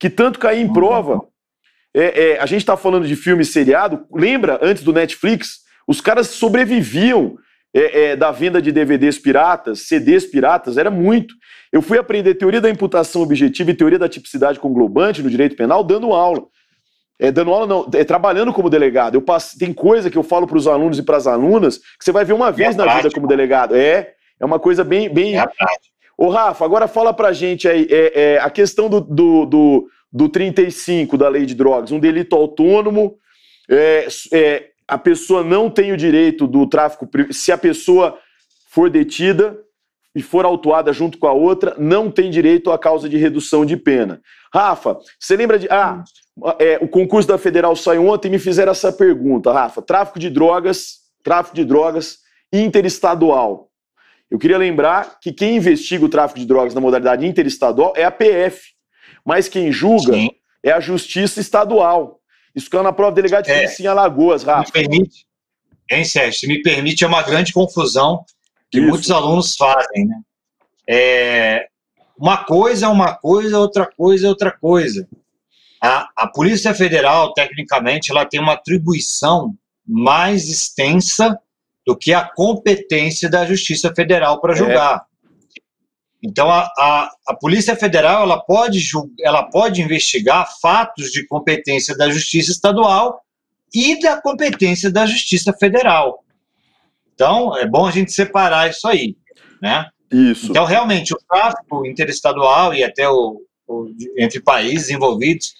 que tanto caiu em prova. É, é, a gente está falando de filme seriado, lembra, antes do Netflix, os caras sobreviviam é, é da venda de DVDs piratas, CDs piratas, era muito. Eu fui aprender teoria da imputação objetiva e teoria da tipicidade conglobante no direito penal dando aula. É, dando aula não, é, trabalhando como delegado. Eu passo, tem coisa que eu falo para os alunos e para as alunas que você vai ver uma é vez é na prática. vida como delegado. É, é uma coisa bem... bem... É Ô, Rafa, agora fala a gente aí é, é, a questão do, do, do, do, 35 da lei de drogas, um delito autônomo. É, é, a pessoa não tem o direito do tráfico, se a pessoa for detida e for autuada junto com a outra, não tem direito à causa de redução de pena. Rafa, você lembra de. Ah, é, o concurso da Federal saiu ontem e me fizeram essa pergunta, Rafa. Tráfico de drogas, tráfico de drogas interestadual. Eu queria lembrar que quem investiga o tráfico de drogas na modalidade interestadual é a PF, mas quem julga Sim. é a Justiça Estadual. Isso caiu na prova delegada de é. polícia em Alagoas, Rafa. Me permite, hein, Sérgio? Me permite, é uma grande confusão que Isso. muitos alunos fazem, né? É, uma coisa é uma coisa, outra coisa é outra coisa. A, a Polícia Federal, tecnicamente, ela tem uma atribuição mais extensa do que a competência da Justiça Federal para é. julgar. É. Então, a, a, a, Polícia Federal ela pode, julga, ela pode investigar fatos de competência da Justiça Estadual e da competência da Justiça Federal. Então, é bom a gente separar isso aí, né? Isso. Então, realmente, o tráfico interestadual e até o, o entre países envolvidos,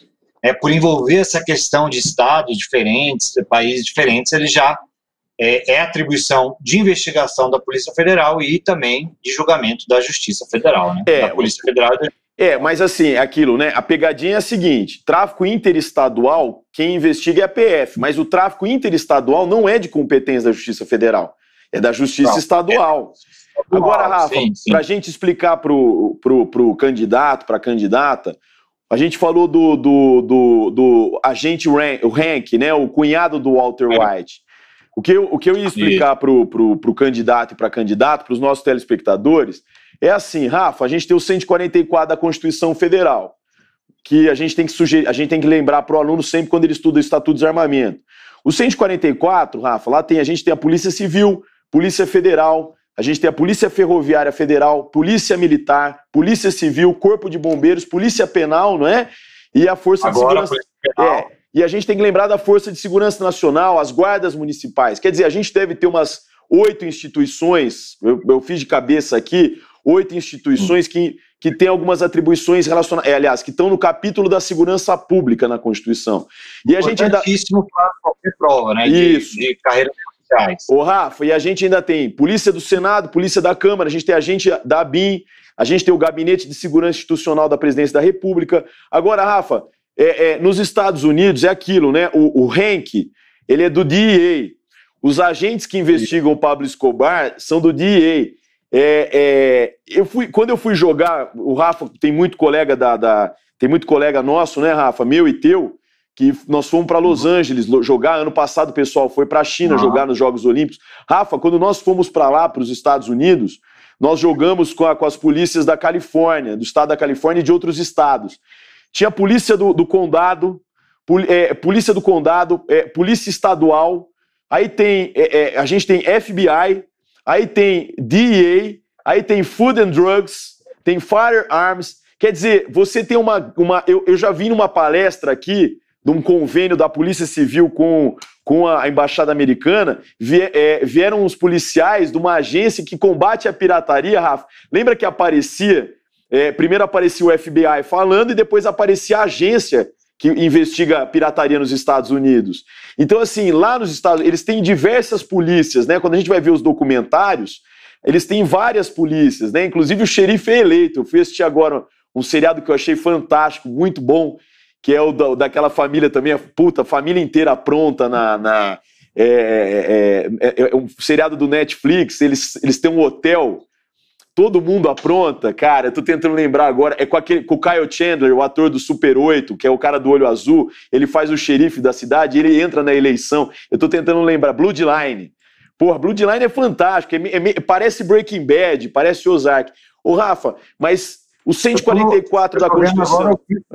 é por envolver essa questão de estados diferentes, de países diferentes, ele já é, é, atribuição de investigação da Polícia Federal e também de julgamento da Justiça Federal, né? É, da Polícia Federal. É, mas assim, aquilo, né? A pegadinha é a seguinte: tráfico interestadual, quem investiga é a PF, mas o tráfico interestadual não é de competência da Justiça Federal é da Justiça não, é Estadual. É Agora, Rafa, para a gente explicar para o pro, pro candidato, para a candidata, a gente falou do, do, do, do agente o Hank, né, o cunhado do Walter é. White. O que eu, o que eu ia explicar para o pro, pro candidato e para a candidata, para os nossos telespectadores, é assim, Rafa, a gente tem o 144 da Constituição Federal, que a gente tem que sugerir, a gente tem que lembrar para o aluno sempre quando ele estuda o Estatuto de Armamento. O 144, Rafa, lá tem a gente tem a Polícia Civil, Polícia Federal, a gente tem a Polícia Ferroviária Federal, Polícia Militar, Polícia Civil, Corpo de Bombeiros, Polícia Penal, não é? E a Força Agora, de Segurança. É, e a gente tem que lembrar da Força de Segurança Nacional, as guardas municipais. Quer dizer, a gente deve ter umas oito instituições, eu, eu fiz de cabeça aqui, oito instituições que, que têm algumas atribuições relacionadas, é, aliás, que estão no capítulo da segurança pública na Constituição. E a gente ainda. É difícil para qualquer prova, né? Isso. De, de carreira sociais. Tá. Ô, Rafa, e a gente ainda tem Polícia do Senado, Polícia da Câmara, a gente tem agente da BIM, a gente tem o Gabinete de Segurança Institucional da Presidência da República. Agora, Rafa, é, é, nos Estados Unidos é aquilo, né? O, o ele é do DEA. Os agentes que investigam o Pablo Escobar são do DEA. É, é, eu fui, quando eu fui jogar, o Rafa tem muito colega da, da tem muito colega nosso, né, Rafa, meu e teu, que nós fomos para Los uhum. Angeles jogar. Ano passado o pessoal foi para a China uhum. jogar nos Jogos Olímpicos. Rafa, quando nós fomos para lá, para os Estados Unidos, nós jogamos com, a, com, as polícias da Califórnia, do estado da Califórnia e de outros estados. Tinha polícia do, do condado, pol, é, polícia do condado, é, polícia estadual. Aí tem, é, é a gente tem FBI, aí tem DEA, aí tem Food and Drugs, tem Firearms. Quer dizer, você tem uma. uma eu, eu já vi numa palestra aqui de um convênio da Polícia Civil com, com a Embaixada Americana, vier, é, vieram os policiais de uma agência que combate a pirataria, Rafa. Lembra que aparecia, é, primeiro aparecia o FBI falando e depois aparecia a agência que investiga pirataria nos Estados Unidos. Então, assim, lá nos Estados eles têm diversas polícias, né? Quando a gente vai ver os documentários, eles têm várias polícias, né? Inclusive o xerife é eleito. Eu fui assistir agora um seriado que eu achei fantástico, muito bom, que é o da, daquela família também, a puta, família inteira pronta na. na é é, é, é, é, um seriado do Netflix, eles, eles têm um hotel, todo mundo apronta, cara, eu tô tentando lembrar agora, é com, aquele, com o Kyle Chandler, o ator do Super 8, que é o cara do olho azul, ele faz o xerife da cidade, ele entra na eleição, eu tô tentando lembrar, Bloodline, Porra, Bloodline é fantástico, é, é, parece Breaking Bad, parece Ozark. Ô, Rafa, mas o 144 da Constituição.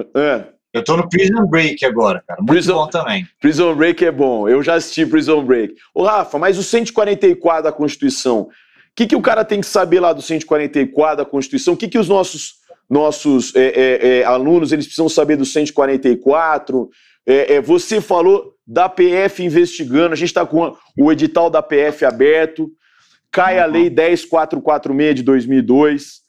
Agora... É. Eu tô no Prison Break agora, cara. Muito Prison, bom também. Prison Break é bom. Eu já assisti Prison Break. Ô, Rafa, mas o 144 da Constituição, o que, que o cara tem que saber lá do 144 da Constituição? O que, que os nossos, nossos é, é, é, alunos eles precisam saber do 144? É, é, você falou da PF investigando. A gente está com o edital da PF aberto. Cai uhum. a Lei 10446 de 2002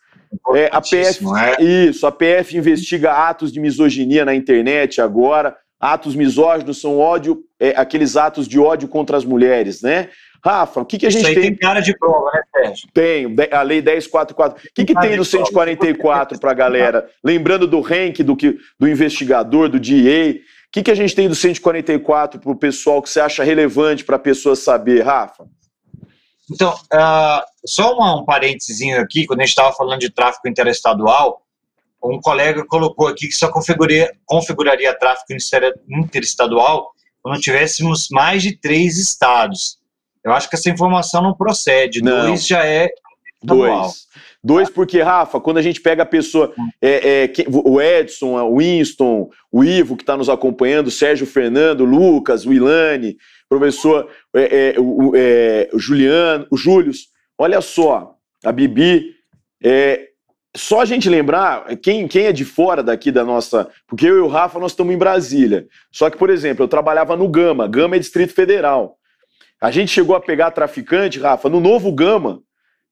é, a PF, é? Né? Isso, a PF investiga atos de misoginia na internet agora. Atos misóginos são ódio, é, aqueles atos de ódio contra as mulheres, né? Rafa, o que, que a gente tem? Isso aí tem cara de prova, né, Sérgio? Tem, a lei 1044. O que, que tem no 144 para a galera? Lembrando do rank, do, que, do investigador, do DA. O que, que a gente tem do 144 para o pessoal que você acha relevante para a pessoa saber, Rafa? Então, uh, só uma, um parênteses aqui, quando a gente estava falando de tráfego interestadual, um colega colocou aqui que só configuraria, configuraria tráfego interestadual quando tivéssemos mais de três estados. Eu acho que essa informação não procede. Não. Dois já é estadual. Dois. Dois, porque, Rafa, quando a gente pega a pessoa, hum. é, é, o Edson, o Winston, o Ivo, que está nos acompanhando, o Sérgio Fernando, o Lucas, o Ilane, professor é, é, o, é, o, Juliano, o Júlio, olha só, a Bibi. É, só a gente lembrar, é, quem, quem é de fora daqui da nossa. Porque eu e o Rafa, nós estamos em Brasília. Só que, por exemplo, eu trabalhava no Gama, Gama é Distrito Federal. A gente chegou a pegar traficante, Rafa, no novo Gama,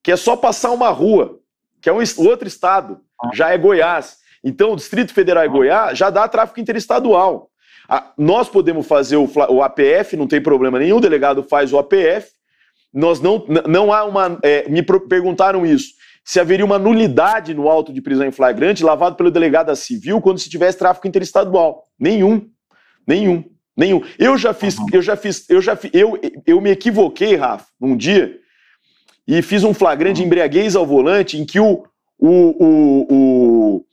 que é só passar uma rua, que é um outro estado, já é Goiás. Então, o Distrito Federal e Goiás já dá tráfico interestadual. A, nós podemos fazer o, o, APF, não tem problema nenhum, o delegado faz o APF. Nós não, não há uma. É, me perguntaram isso. Se haveria uma nulidade no auto de prisão em flagrante lavado pelo delegado da civil quando se tivesse tráfico interestadual. Nenhum. Nenhum. Nenhum. Eu já fiz, tá eu já fiz, eu já fiz, eu, eu me equivoquei, Rafa, um dia, e fiz um flagrante de tá embriaguez ao volante em que o, o, o,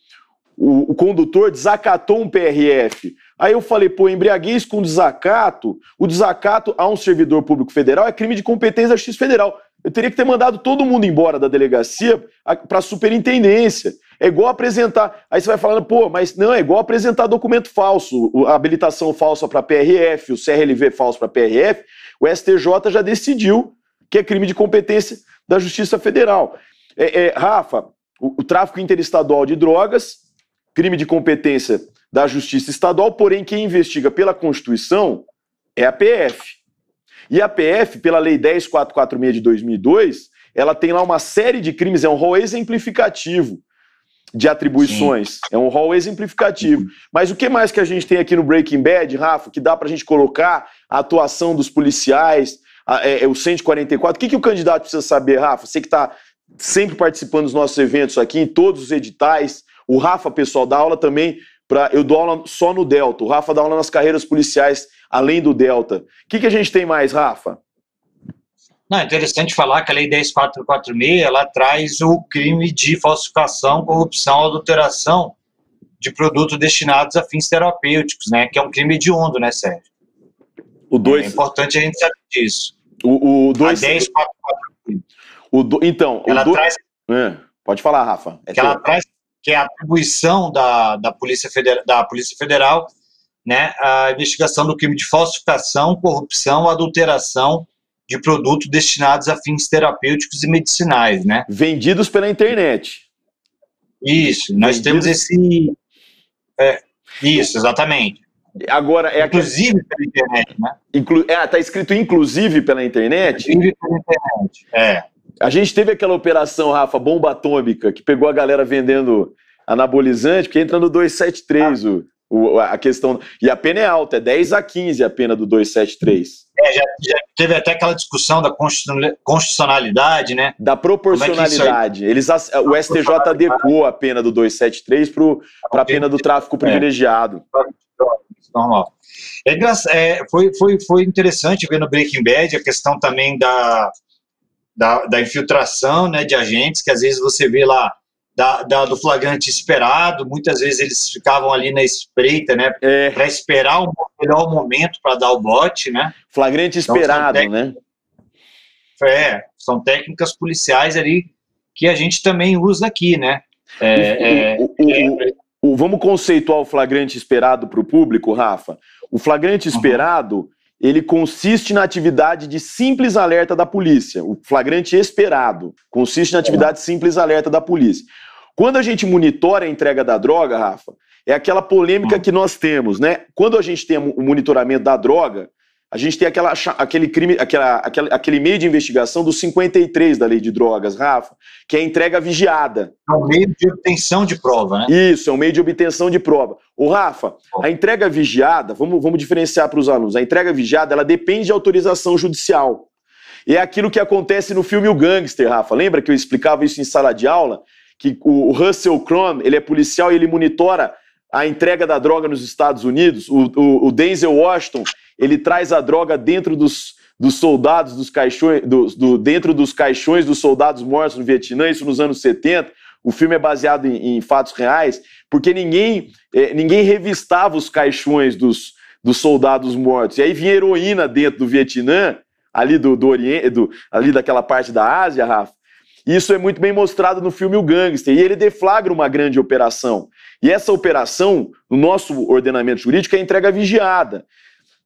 o, o, condutor desacatou um PRF. Aí eu falei, pô, embriaguez com desacato, o desacato a um servidor público federal é crime de competência da Justiça Federal. Eu teria que ter mandado todo mundo embora da delegacia para a superintendência. É igual apresentar. Aí você vai falando, pô, mas não, é igual apresentar documento falso, a habilitação falsa para PRF, o CRLV falso para PRF. O STJ já decidiu que é crime de competência da Justiça Federal. É, é, Rafa, o, o tráfico interestadual de drogas, crime de competência da Justiça Estadual, porém quem investiga pela Constituição é a PF. E a PF, pela Lei 10446 de 2002, ela tem lá uma série de crimes, é um rol exemplificativo de atribuições, Sim. é um rol exemplificativo. Mas o que mais que a gente tem aqui no Breaking Bad, Rafa, que dá para a gente colocar a atuação dos policiais, a, é, é o 144, o que, que o candidato precisa saber, Rafa? Você que está sempre participando dos nossos eventos aqui, em todos os editais, o Rafa, pessoal da aula, também eu dou aula só no Delta. O Rafa dá aula nas carreiras policiais, além do Delta. O que, que a gente tem mais, Rafa? Não, é interessante falar que a Lei 10.446 lá traz o crime de falsificação, corrupção, adulteração de produtos destinados a fins terapêuticos, né? Que é um crime hediondo, né, Sérgio? O dois... É importante a gente saber disso. O, o dois... A 10.446. Do... Então, ela do. traz... É, pode falar, Rafa. É ela traz que é a atribuição da, da, Polícia, Federal, da Polícia Federal né, a investigação do crime de falsificação, corrupção, adulteração de produtos destinados a fins terapêuticos e medicinais. Né? Vendidos pela internet. Isso, nós Vendidos. temos esse. É, isso, exatamente. Agora é inclusive aqui... pela internet, né? Inclu... É, tá escrito inclusive pela internet. Inclusive pela internet. É. A gente teve aquela operação, Rafa, bomba atômica, que pegou a galera vendendo anabolizante, porque entra no 273 ah. o, o, a questão. E a pena é alta, é 10 a 15 a pena do 273. É, já, já teve até aquela discussão da constitucionalidade, né? Da proporcionalidade. É Eles, a, o STJ adequou a pena do 273 para a pena do tráfico é. privilegiado. É. É, foi, foi, foi interessante ver no Breaking Bad a questão também da, da, da infiltração né, de agentes, que às vezes você vê lá da, da, do flagrante esperado, muitas vezes eles ficavam ali na espreita, né? É. Para esperar o melhor momento para dar o bote, né? Flagrante então, esperado, então, né? É, são técnicas policiais ali que a gente também usa aqui, né? É, o, é, é, o, o, vamos conceituar o flagrante esperado para o público, Rafa. O flagrante esperado uhum ele consiste na atividade de simples alerta da polícia. O flagrante esperado consiste na atividade de simples alerta da polícia. Quando a gente monitora a entrega da droga, Rafa, é aquela polêmica hum. que nós temos, né? Quando a gente tem o monitoramento da droga, a gente tem aquela, aquele, crime, aquela, aquele, aquele meio de investigação do 53 da lei de drogas, Rafa, que é a entrega vigiada. É um meio de obtenção de prova, né? Isso, é um meio de obtenção de prova. O Rafa, a entrega vigiada, vamos, vamos diferenciar para os alunos, a entrega vigiada ela depende de autorização judicial. E é aquilo que acontece no filme O Gangster, Rafa. Lembra que eu explicava isso em sala de aula? Que o Russell Crowe, ele é policial e ele monitora a entrega da droga nos Estados Unidos, o, o, o, Denzel Washington, ele traz a droga dentro dos, dos soldados, dos caixões, do, do, dentro dos caixões dos soldados mortos no Vietnã, isso nos anos 70. O filme é baseado em, em fatos reais, porque ninguém, é, ninguém revistava os caixões dos, dos soldados mortos. E aí vinha heroína dentro do Vietnã, ali do, do Oriente, do, ali daquela parte da Ásia, Rafa. Isso é muito bem mostrado no filme O Gangster, e ele deflagra uma grande operação. E essa operação, no nosso ordenamento jurídico, é entrega vigiada.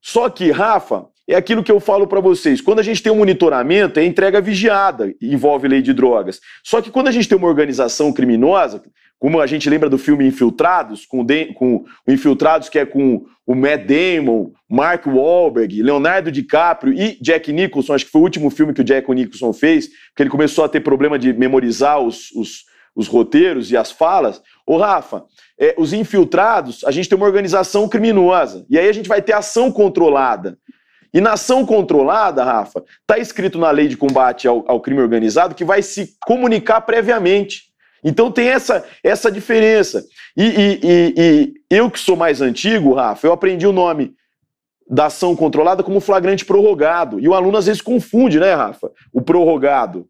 Só que, Rafa, é aquilo que eu falo para vocês. Quando a gente tem um monitoramento, é entrega vigiada, envolve lei de drogas. Só que quando a gente tem uma organização criminosa, como a gente lembra do filme Infiltrados, com, de, com o Infiltrados, que é com o Matt Damon, Mark Wahlberg, Leonardo DiCaprio e Jack Nicholson, acho que foi o último filme que o Jack Nicholson fez, que ele começou a ter problema de memorizar os, os, os roteiros e as falas. Ô, Rafa, é, os infiltrados, a gente tem uma organização criminosa. E aí a gente vai ter ação controlada. E na ação controlada, Rafa, está escrito na lei de combate ao, ao, crime organizado que vai se comunicar previamente. Então tem essa, essa diferença. E, e, e, e eu que sou mais antigo, Rafa, eu aprendi o nome da ação controlada como flagrante prorrogado. E o aluno às vezes confunde, né, Rafa? O prorrogado.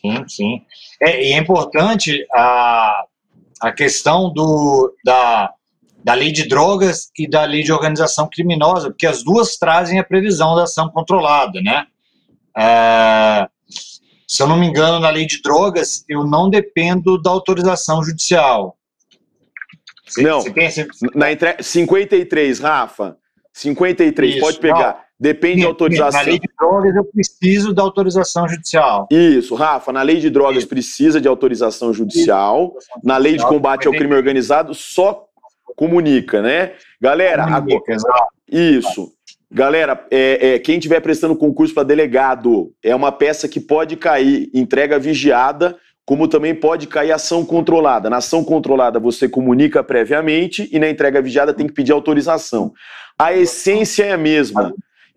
Sim, sim. É, e é importante a, a questão do, da, da lei de drogas e da lei de organização criminosa, porque as duas trazem a previsão da ação controlada, né? É, se eu não me engano, na lei de drogas, eu não dependo da autorização judicial. Você, não, você tem na entre... 53, Rafa, 53, Isso, pode pegar. Não. Depende Sim, autorização. Na lei de drogas eu preciso da autorização judicial. Isso, Rafa, na lei de drogas precisa de autorização judicial. Na lei de combate ao crime organizado só comunica, né? Galera, comunica, isso. Galera, é, é, quem estiver prestando concurso para delegado, é uma peça que pode cair entrega vigiada, como também pode cair ação controlada. Na ação controlada você comunica previamente e na entrega vigiada tem que pedir autorização. A essência é a mesma.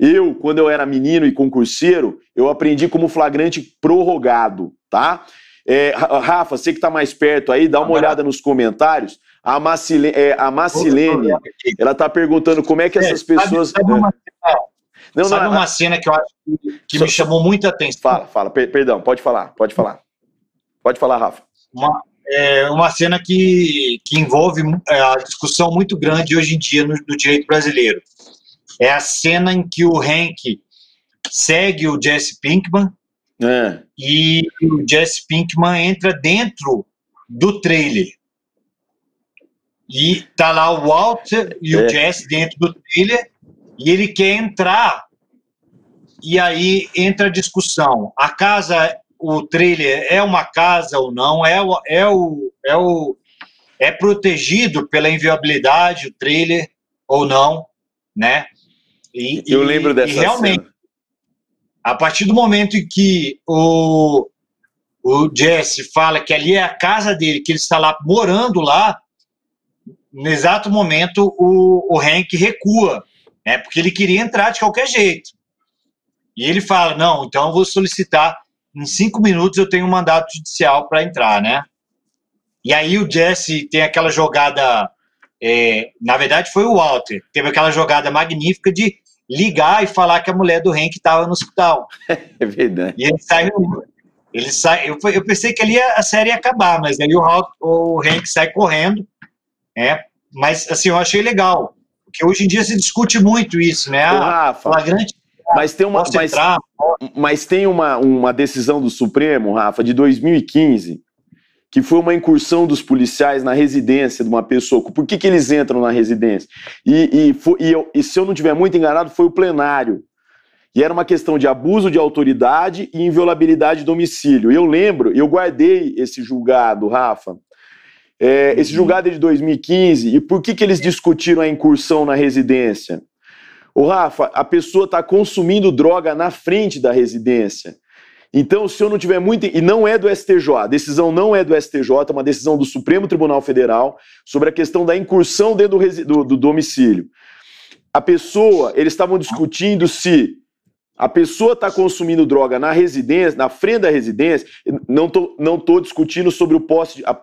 Eu, quando eu era menino e concurseiro, eu aprendi como flagrante prorrogado, tá? É, Rafa, você que está mais perto aí, dá uma olhada nos comentários. A, Macile, é, a Macilene, ela está perguntando como é que é, essas pessoas. Sabe, sabe uma, é. não, sabe uma a... cena que eu acho que, que Só... me chamou muita atenção? Fala, fala, per perdão, pode falar, pode falar. Pode falar, Rafa. Uma, é, uma cena que, que envolve é, a discussão muito grande hoje em dia no, no direito brasileiro é a cena em que o Hank segue o Jesse Pinkman é. e o Jesse Pinkman entra dentro do trailer. E tá lá o Walter e é. o Jesse dentro do trailer e ele quer entrar. E aí entra a discussão. A casa, o trailer é uma casa ou não? É o, é o, é o é protegido pela inviabilidade o trailer ou não, né? E, eu lembro dessa e realmente, cena. a partir do momento em que o, o Jesse fala que ali é a casa dele, que ele está lá morando lá, no exato momento o, o Hank recua, né, porque ele queria entrar de qualquer jeito. E ele fala: não, então eu vou solicitar, em cinco minutos eu tenho um mandato judicial para entrar, né? E aí o Jesse tem aquela jogada. É, na verdade, foi o Walter. Teve aquela jogada magnífica de ligar e falar que a mulher do Henk estava no hospital. É verdade. E ele saiu. Ele sai, eu, eu pensei que ele ia, a série ia acabar, mas aí o, o Hank sai correndo, é, mas assim, eu achei legal, porque hoje em dia se discute muito isso, né? A, Rafa, ah, flagrante mas tem uma mas, entrar, mas, tem uma, uma decisão do Supremo, Rafa, de 2015, que foi uma incursão dos policiais na residência de uma pessoa. Por que, que eles entram na residência? E, e, foi, e, eu, e se eu não tiver muito enganado, foi o plenário. E era uma questão de abuso de autoridade e inviolabilidade de domicílio. Eu lembro, eu guardei esse julgado, Rafa. É, esse uhum. julgado é de 2015. E por que, que eles discutiram a incursão na residência? O Rafa, a pessoa está consumindo droga na frente da residência. Então, se eu não tiver muito. E não é do STJ, a decisão não é do STJ, é uma decisão do Supremo Tribunal Federal sobre a questão da incursão dentro do, do, do domicílio. A pessoa, eles estavam discutindo se a pessoa está consumindo droga na residência, na frente da residência, não tô, não tô discutindo sobre o posse de, a,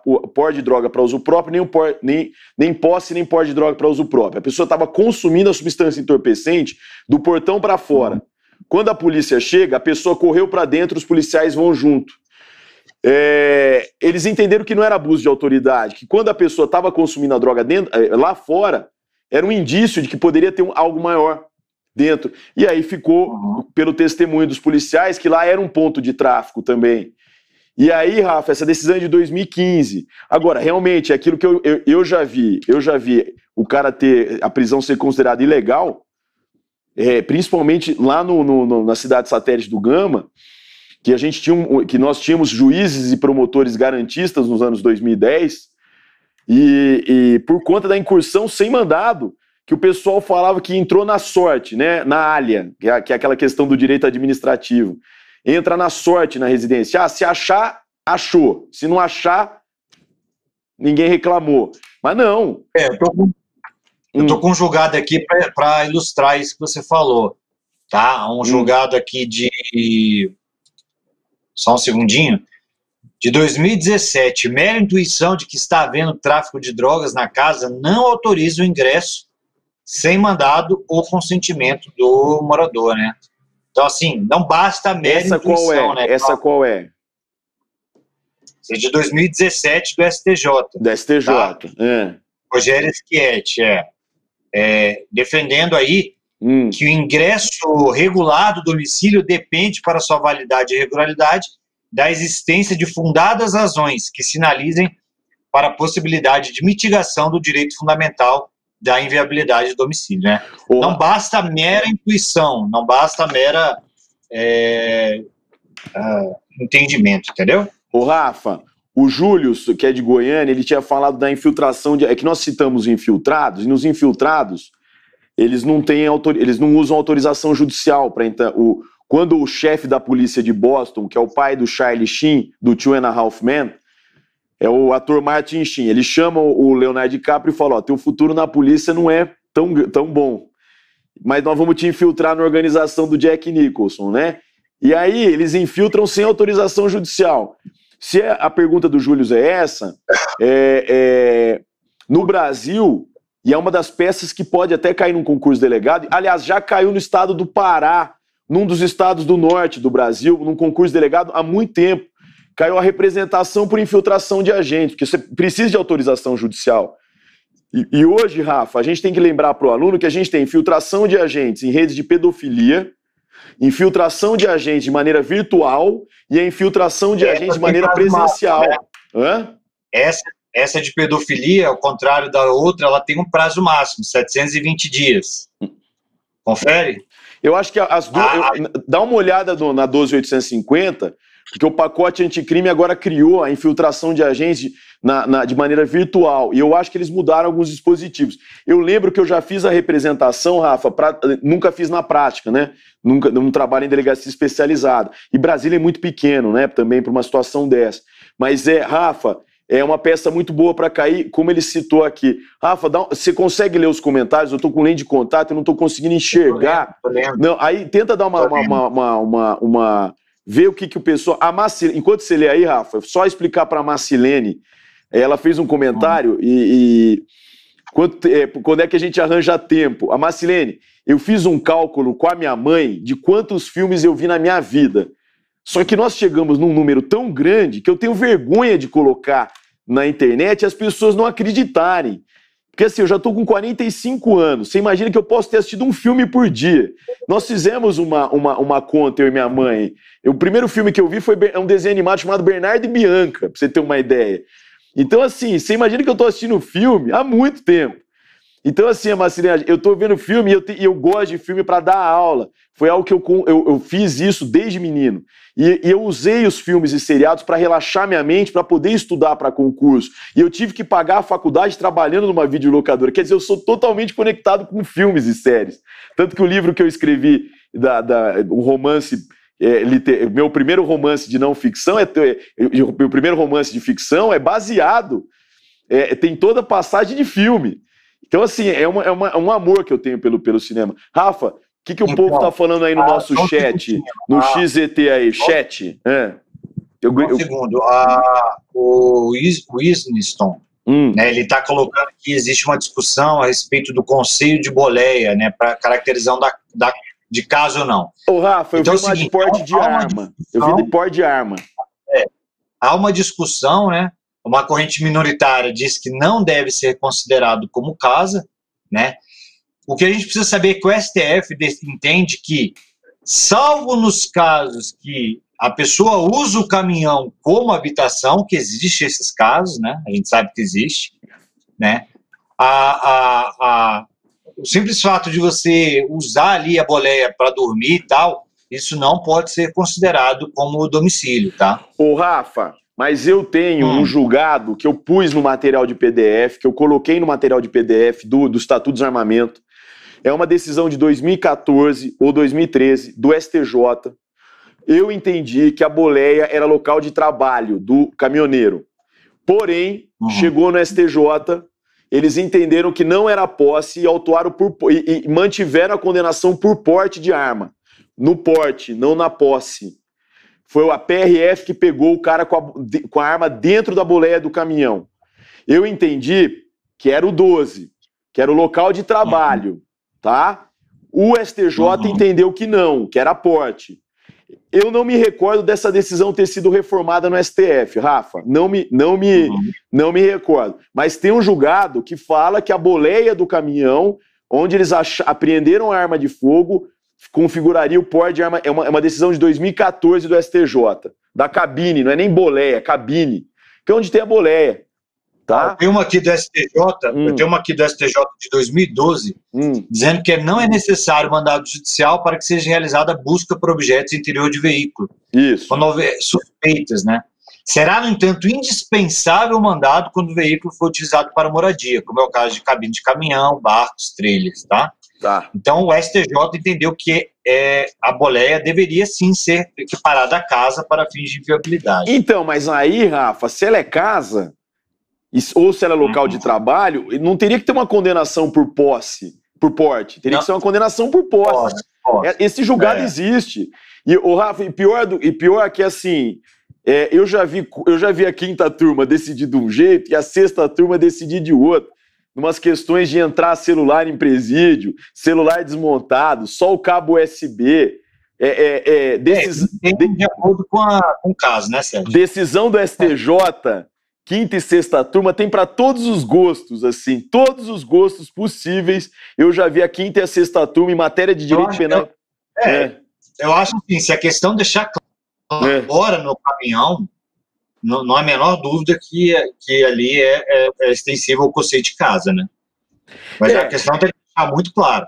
de droga para uso próprio, nem, o por, nem, nem posse, nem porte de droga para uso próprio. A pessoa estava consumindo a substância entorpecente do portão para fora. Quando a polícia chega, a pessoa correu para dentro, os policiais vão junto. É, eles entenderam que não era abuso de autoridade, que quando a pessoa estava consumindo a droga dentro, é, lá fora, era um indício de que poderia ter um, algo maior dentro. E aí ficou, uhum. pelo testemunho dos policiais, que lá era um ponto de tráfico também. E aí, Rafa, essa decisão é de 2015. Agora, realmente, é aquilo que eu, eu, eu já vi, eu já vi o cara ter a prisão ser considerada ilegal é, principalmente lá no, no, no, na cidade satélite do Gama, que, a gente tinha um, que nós tínhamos juízes e promotores garantistas nos anos 2010, e, e por conta da incursão sem mandado, que o pessoal falava que entrou na sorte, né, na alha, que é, que é aquela questão do direito administrativo. Entra na sorte na residência. Ah, se achar, achou. Se não achar, ninguém reclamou. Mas não. É, tô, eu estou hum. com um julgado aqui para ilustrar isso que você falou. Tá? Um hum. julgado aqui de. Só um segundinho. De 2017, mera intuição de que está havendo tráfico de drogas na casa não autoriza o ingresso sem mandado ou consentimento do morador, né? Então, assim, não basta a mera essa intuição, qual é? né? Essa qual é? é de 2017 do STJ. Do STJ, tá? é. Rogério Schietti, é é, defendendo aí hum. que o ingresso regulado do domicílio depende para sua validade e regularidade da existência de fundadas razões que sinalizem para a possibilidade de mitigação do direito fundamental da inviabilidade do domicílio, né? Não basta mera é. intuição, não basta mera é, uh, entendimento, entendeu? O Rafa, o Júlio, que é de Goiânia, ele tinha falado da infiltração de. É que nós citamos infiltrados, e nos infiltrados, eles não têm autor... eles não usam autorização judicial para entrar. O... Quando o chefe da polícia de Boston, que é o pai do Charlie Sheen, do Two and a Half Men, é o ator Martin Sheen, ele chama o Leonardo DiCaprio e fala: Ó, teu futuro na polícia não é tão, tão bom, mas nós vamos te infiltrar na organização do Jack Nicholson, né? E aí eles infiltram sem autorização judicial se é, a pergunta do Júlio é essa, é, é, no Brasil, e é uma das peças que pode até cair num concurso delegado, aliás, já caiu no estado do Pará, num dos estados do norte do Brasil, num concurso delegado há muito tempo. Caiu a representação por infiltração de agentes, porque você precisa de autorização judicial. E, e hoje, Rafa, a gente tem que lembrar para o aluno que a gente tem infiltração de agentes em redes de pedofilia, infiltração de agente de maneira virtual e a infiltração de agente de maneira presencial. Hã? Essa, essa de pedofilia, ao contrário da outra, ela tem um prazo máximo, 720 dias. Confere? Eu acho que as duas. Ah, ah. dá uma olhada no, na 12850, porque o pacote anticrime agora criou a infiltração de agentes na, na, de maneira virtual. E eu acho que eles mudaram alguns dispositivos. Eu lembro que eu já fiz a representação, Rafa, pra, nunca fiz na prática, né? Nunca, não trabalho em delegacia especializada. E Brasília é muito pequeno, né? Também para uma situação dessa. Mas é, Rafa, é uma peça muito boa para cair, como ele citou aqui. Rafa, um, você consegue ler os comentários? Eu estou com lente de contato, eu não estou conseguindo enxergar. Tô lendo, tô lendo. Não, aí tenta dar uma, uma, uma, uma, uma, ver o que, que o pessoal. A Macilene, enquanto você lê aí, Rafa, só explicar para a Marcilene. Ela fez um comentário e, e quanto, é, quando é que a gente arranja tempo? A Marcilene, eu fiz um cálculo com a minha mãe de quantos filmes eu vi na minha vida. Só que nós chegamos num número tão grande que eu tenho vergonha de colocar na internet e as pessoas não acreditarem. Porque assim, eu já estou com 45 anos. Você imagina que eu posso ter assistido um filme por dia. Nós fizemos uma, uma, uma conta, eu e minha mãe. O primeiro filme que eu vi foi é um desenho animado chamado Bernardo e Bianca, para você ter uma ideia. Então, assim, você imagina que eu estou assistindo filme há muito tempo. Então, assim, é Marcelina, eu estou vendo filme e eu, te, eu, gosto de filme para dar aula. Foi algo que eu, eu, eu fiz isso desde menino. E, e, eu usei os filmes e seriados para relaxar minha mente, para poder estudar para concurso. E eu tive que pagar a faculdade trabalhando numa videolocadora. Quer dizer, eu sou totalmente conectado com filmes e séries. Tanto que o livro que eu escrevi, da, da, o romance é, meu primeiro romance de não ficção é meu primeiro romance de ficção é baseado é, tem toda a passagem de filme então assim é, uma, é uma, é um amor que eu tenho pelo, pelo cinema Rafa o que, que o então, povo tá falando aí no ah, nosso chat no a, ah. XZT aí só, chat é. eu, um eu, segundo ah, o Winston hum. né, ele está colocando que existe uma discussão a respeito do conselho de boleia né para caracterização da, da de caso ou não. Ô, Rafa, eu então, é vi seguinte, de porte de arma. Eu vi de porte de arma. É, há uma discussão, né? Uma corrente minoritária diz que não deve ser considerado como casa, né? O que a gente precisa saber é que o STF entende que, salvo nos casos que a pessoa usa o caminhão como habitação, que existe esses casos, né? A gente sabe que existe, né? A, a, a, o simples fato de você usar ali a boleia para dormir e tal, isso não pode ser considerado como domicílio, tá? Ô, Rafa, mas eu tenho hum. um julgado que eu pus no material de PDF, que eu coloquei no material de PDF do, do Estatuto de Armamento, É uma decisão de 2014 ou 2013 do STJ. Eu entendi que a boleia era local de trabalho do caminhoneiro. Porém, uhum. chegou no STJ eles entenderam que não era posse e autuaram por, e, e mantiveram a condenação por porte de arma. No porte, não na posse. Foi a PRF que pegou o cara com a, com a arma dentro da boleia do caminhão. Eu entendi que era o 12, que era o local de trabalho, tá? O STJ uhum. entendeu que não, que era porte. Eu não me recordo dessa decisão ter sido reformada no STF, Rafa. Não me, não me, uhum. não me recordo. Mas tem um julgado que fala que a boleia do caminhão, onde eles apreenderam a arma de fogo, configuraria o porte de arma. É uma, é uma decisão de 2014 do STJ, da cabine, não é nem boleia, é cabine, que é onde tem a boleia. Tá? Tem uma aqui do STJ, hum. eu tenho uma aqui do STJ hum. de 2012, hum. dizendo que é, não é necessário mandado judicial para que seja realizada busca por objetos interior de veículo. Isso. Quando houver suspeitas, né? Será, no entanto, indispensável o mandado quando o veículo for utilizado para moradia, como é o caso de cabine de caminhão, barcos, trilhas, tá? Tá. Então, o STJ entendeu que é, a boleia deveria sim ser equiparada à casa para fins de viabilidade. Então, mas aí, Rafa, se ela é casa, ou se ela é local de uhum. trabalho, não teria que ter uma condenação por posse, por porte. Teria não. que ser uma condenação por posse. posse, posse. É, esse julgado é. existe. E, o Rafa, e pior, do, e pior é que assim. É, eu, já vi, eu já vi a quinta turma decidir de um jeito e a sexta turma decidir de outro. Numas questões de entrar celular em presídio, celular desmontado, só o cabo USB. É, é, é, é, decis... é de acordo com, a, com o caso, né, Sérgio? Decisão do STJ quinta e sexta turma tem para todos os gostos, assim, todos os gostos possíveis. Eu já vi a quinta e a sexta turma em matéria de direito penal. É, é, é, eu acho assim, se a questão deixar claro é. agora no caminhão, não, não há a menor dúvida que, que ali é, é, é extensível o conceito de casa, né? Mas é. a questão tem que deixar muito claro.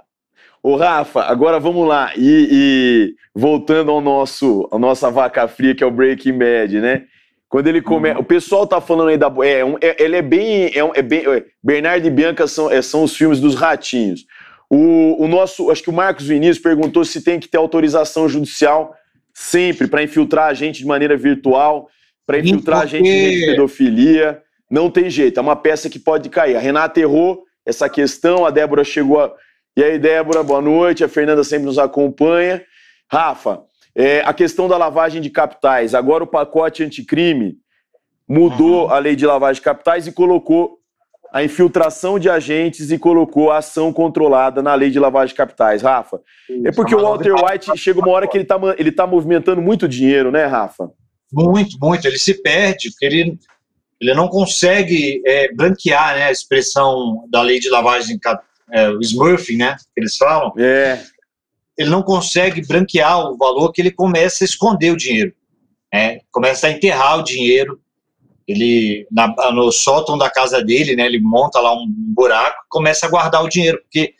Ô, Rafa, agora vamos lá. E, e, voltando ao nosso, à nossa vaca fria, que é o Breaking Bad, né? Quando ele começa. Uhum. O pessoal tá falando aí da. É, um, é ele é bem. É, um, é bem é, Bernardo e Bianca são, é, são os filmes dos ratinhos. O, o nosso. Acho que o Marcos Vinícius perguntou se tem que ter autorização judicial sempre para infiltrar a gente de maneira virtual, para infiltrar a gente em de pedofilia. Não tem jeito. É uma peça que pode cair. A Renata errou essa questão, a Débora chegou. A... E aí, Débora, boa noite. A Fernanda sempre nos acompanha. Rafa, é, a questão da lavagem de capitais. Agora o pacote anticrime mudou uhum. a lei de lavagem de capitais e colocou a infiltração de agentes e colocou a ação controlada na lei de lavagem de capitais, Rafa. É Isso, é porque o Walter White chega uma hora que ele está ele tá movimentando muito dinheiro, né, Rafa? Muito, muito. Ele se perde, porque ele, ele não consegue é, branquear né, a expressão da lei de lavagem de capitais, é, Smurfing, né? Que eles falam. É ele não consegue branquear o valor que ele começa a esconder o dinheiro, né? começa a enterrar o dinheiro. Ele na, no sótão da casa dele, né? Ele monta lá um buraco, começa a guardar o dinheiro porque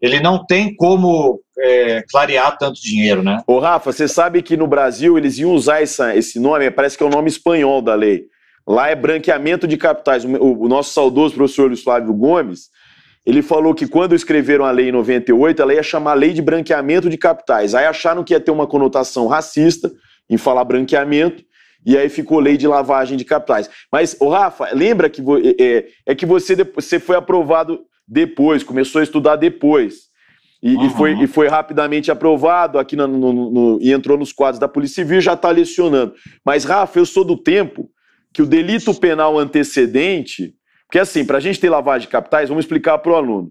ele não tem como é, clarear tanto dinheiro, né? O Rafa, você sabe que no Brasil eles iam usar essa, esse nome, parece que é o nome espanhol da lei. Lá é branqueamento de capitais. O, o nosso saudoso professor Luiz Flávio Gomes ele falou que quando escreveram a lei em 98, ela ia chamar lei de branqueamento de capitais. Aí acharam que ia ter uma conotação racista em falar branqueamento, e aí ficou lei de lavagem de capitais. Mas, o Rafa, lembra que é, é, é que você, você foi aprovado depois, começou a estudar depois. E, uhum. e, foi, uhum. e foi rapidamente aprovado aqui no, no, no, e entrou nos quadros da Polícia Civil já está lecionando. Mas, Rafa, eu sou do tempo que o delito penal antecedente porque assim, para a gente ter lavagem de capitais, vamos explicar para o aluno.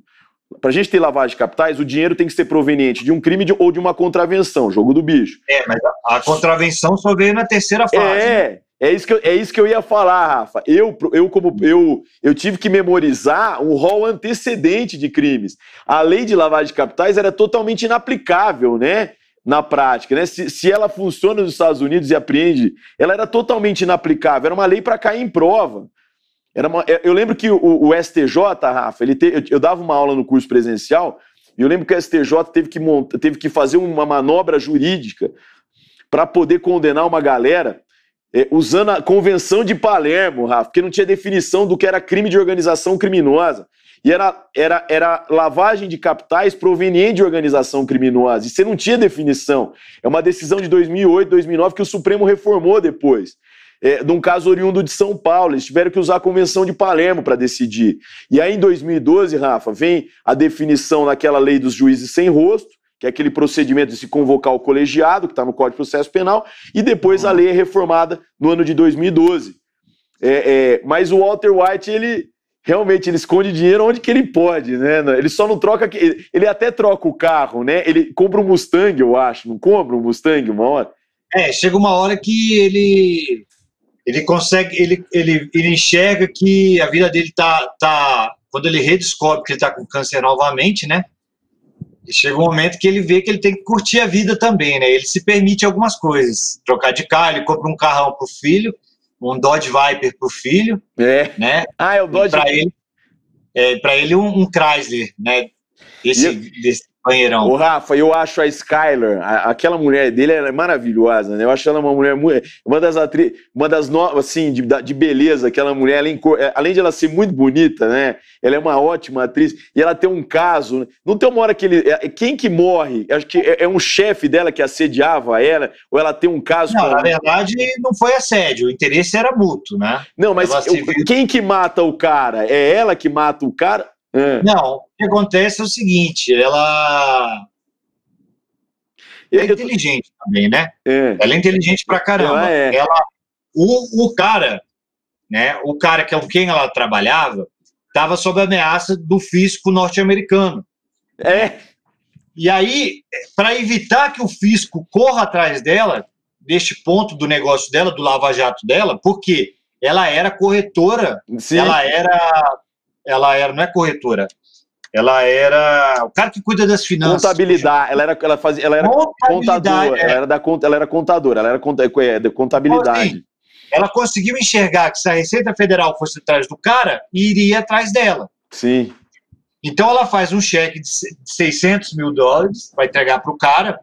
Para a gente ter lavagem de capitais, o dinheiro tem que ser proveniente de um crime de, ou de uma contravenção, jogo do bicho. É, mas a, a contravenção só veio na terceira fase. É, né? é, isso que eu, é isso que eu ia falar, Rafa. Eu, eu como eu, eu tive que memorizar um rol antecedente de crimes. A lei de lavagem de capitais era totalmente inaplicável, né? na prática, né? Se, se ela funciona nos Estados Unidos e apreende, ela era totalmente inaplicável, era uma lei para cair em prova. Era uma, eu lembro que o, o STJ, Rafa, ele te, eu, eu, dava uma aula no curso presencial e eu lembro que o STJ teve que, monta, teve que fazer uma manobra jurídica para poder condenar uma galera é, usando a Convenção de Palermo, Rafa, porque não tinha definição do que era crime de organização criminosa. E era, era, era lavagem de capitais proveniente de organização criminosa. E você não tinha definição. É uma decisão de 2008, 2009 que o Supremo reformou depois é, um caso oriundo de São Paulo. Eles tiveram que usar a Convenção de Palermo para decidir. E aí, em 2012, Rafa, vem a definição naquela lei dos juízes sem rosto, que é aquele procedimento de se convocar o colegiado, que está no Código de Processo Penal, e depois a uhum. lei é reformada no ano de 2012. É, é, mas o Walter White, ele realmente ele esconde dinheiro onde que ele pode, né? Ele só não troca. Ele até troca o carro, né? Ele compra um Mustang, eu acho. Não compra um Mustang uma hora? É, chega uma hora que ele ele consegue, ele, ele, ele enxerga que a vida dele tá, tá. Quando ele redescobre que ele tá com câncer novamente, né? E chega um momento que ele vê que ele tem que curtir a vida também, né? Ele se permite algumas coisas. Trocar de carro, ele compra um carrão pro filho, um Dodge Viper pro filho, é. né? Ah, é o Dodge. Para ele, é, para ele um, um, Chrysler, né? Esse, eu... desse, banheirão. O Rafa, eu acho a Skyler, a, aquela mulher dele, ela é maravilhosa, né? Eu acho ela uma mulher muito. Uma das atrizes, uma das novas, assim, de, de beleza, aquela mulher, ela, é, além de ela ser muito bonita, né? Ela é uma ótima atriz e ela tem um caso. Né? Não tem uma hora que ele. É, é, quem que morre? Acho que é, é um chefe dela que assediava ela, ou ela tem um caso. Não, com... na verdade, não foi assédio, o interesse era mútuo, né? Não, mas eu, quem que mata o cara? É ela que mata o cara é. Não, o que acontece é o seguinte, ela é inteligente também, né? É. Ela é inteligente pra caramba. Ela, é. ela o, o cara, né? O cara que é com quem ela trabalhava, estava sob ameaça do fisco norte-americano. É. E aí, para evitar que o fisco corra atrás dela, deste ponto do negócio dela, do lava-jato dela, porque ela era corretora, Sim. ela era ela era, não é corretora, ela era o cara que cuida das finanças. Contabilidade, ela era, ela fazia, ela era contadora, é. ela era da ela era contadora, ela era é, é, contabilidade. Assim, ela conseguiu enxergar que se a Receita Federal fosse atrás do cara, iria atrás dela. Sim. Então ela faz um cheque de 600 mil dólares para entregar para o cara,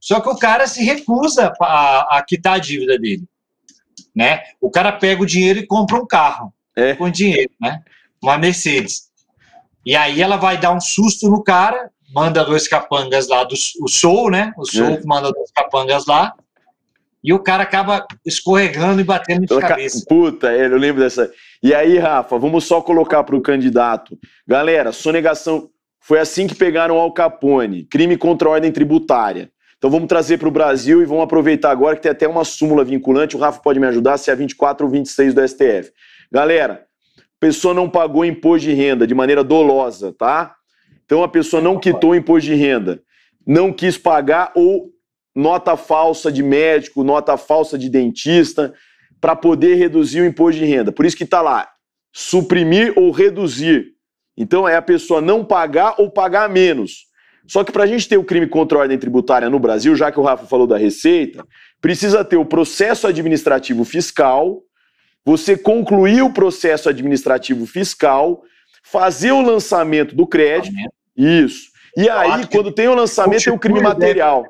só que o cara se recusa a, a, quitar a dívida dele, né? O cara pega o dinheiro e compra um carro é. com dinheiro, né? uma Mercedes. E aí ela vai dar um susto no cara, manda dois capangas lá, do, o Soul, né? O Soul é. manda dois capangas lá, e o cara acaba escorregando e batendo de cabeça. Puta, é, eu lembro dessa. E aí, Rafa, vamos só colocar para o candidato. Galera, sonegação foi assim que pegaram o Al Capone, crime contra a ordem tributária. Então vamos trazer para o Brasil e vamos aproveitar agora que tem até uma súmula vinculante, o Rafa pode me ajudar, se é 24 ou 26 do STF. Galera, pessoa não pagou imposto de renda de maneira dolosa, tá? Então a pessoa não quitou o imposto de renda, não quis pagar ou nota falsa de médico, nota falsa de dentista, para poder reduzir o imposto de renda. Por isso que está lá, suprimir ou reduzir. Então é a pessoa não pagar ou pagar menos. Só que para a gente ter o crime contra a ordem tributária no Brasil, já que o Rafa falou da Receita, precisa ter o processo administrativo fiscal, você concluir o processo administrativo fiscal, fazer o lançamento do crédito. Isso. E aí, quando tem o lançamento, tem o crime né? material.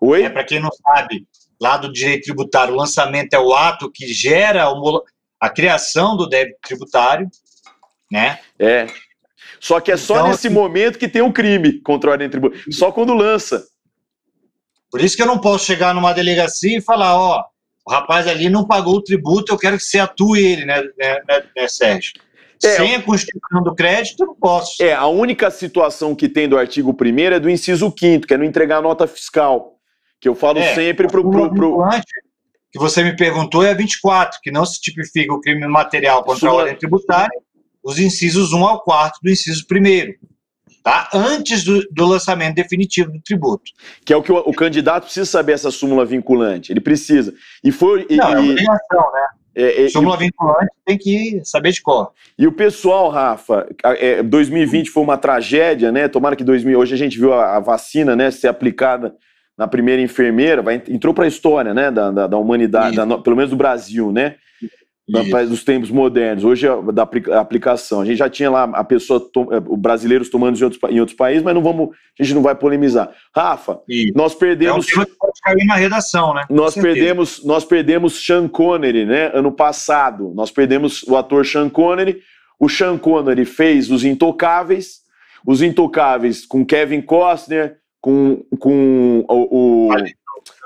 Oi? É, para quem não sabe, lá do direito tributário, o lançamento é o ato que gera a criação do débito tributário, né? É. Só que é só então, nesse assim momento que tem um crime contra a ordem tributária. Só quando lança. Por isso que eu não posso chegar numa delegacia e falar, ó, o rapaz ali não pagou o tributo, eu quero que você atue ele, né, né, né, né Sérgio? É, Sem a constituição do crédito, eu não posso. É, a única situação que tem do artigo 1 é do inciso 5 que é não entregar a nota fiscal. Que eu falo é, sempre o. pro, pro... Que você me perguntou é a 24, que não se tipifica o crime material contra Sua... a ordem tributária, os incisos 1 ao 4 do inciso 1 tá? antes do, do, lançamento definitivo do tributo. Que é o que o, o, candidato precisa saber essa súmula vinculante, ele precisa. E foi. E, Não, é obrigação, né? É, é, súmula e, vinculante tem que saber de cor. E o pessoal, Rafa, 2020 é, foi uma tragédia, né? Tomara que 2000, hoje a gente viu a, a vacina né, ser aplicada na primeira enfermeira, vai, entrou para a história né, da, da, da humanidade, da, pelo menos do Brasil, né? dos tempos modernos, hoje é da aplicação. A gente já tinha lá a pessoa, eh, o brasileiros tomando em outros, em outros, países, mas não vamos, a gente não vai polemizar. Rafa, Isso. nós perdemos. É um pode cair na redação, né? Nós perdemos, nós perdemos Sean Connery, né? Ano passado, nós perdemos o ator Sean Connery. O Sean Connery fez Os Intocáveis, Os Intocáveis com Kevin Costner, com, com o, o,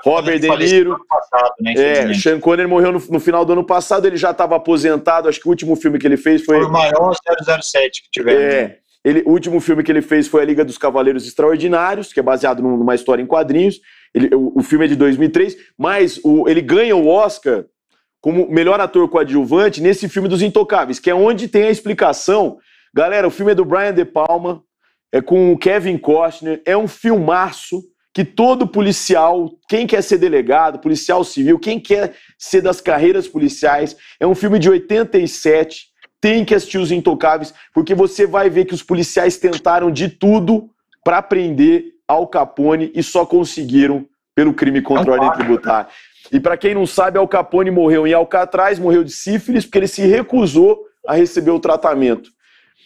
Robert De Niro. Passado, né, é, Sean Connery morreu no, no, final do ano passado, ele já estava aposentado, acho que o último filme que ele fez foi... Foi o maior 007 que tiveram. É, né? ele, o último filme que ele fez foi A Liga dos Cavaleiros Extraordinários, que é baseado numa história em quadrinhos. Ele, o, o, filme é de 2003, mas o, ele ganha o Oscar como melhor ator coadjuvante nesse filme dos Intocáveis, que é onde tem a explicação. Galera, o filme é do Brian De Palma, é com o Kevin Costner, é um filmaço que todo policial, quem quer ser delegado, policial civil, quem quer ser das carreiras policiais, é um filme de 87, tem que assistir Os Intocáveis, porque você vai ver que os policiais tentaram de tudo para prender Al Capone e só conseguiram pelo crime contra a ordem tributária. E para quem não sabe, Al Capone morreu em Alcatraz, morreu de sífilis, porque ele se recusou a receber o tratamento.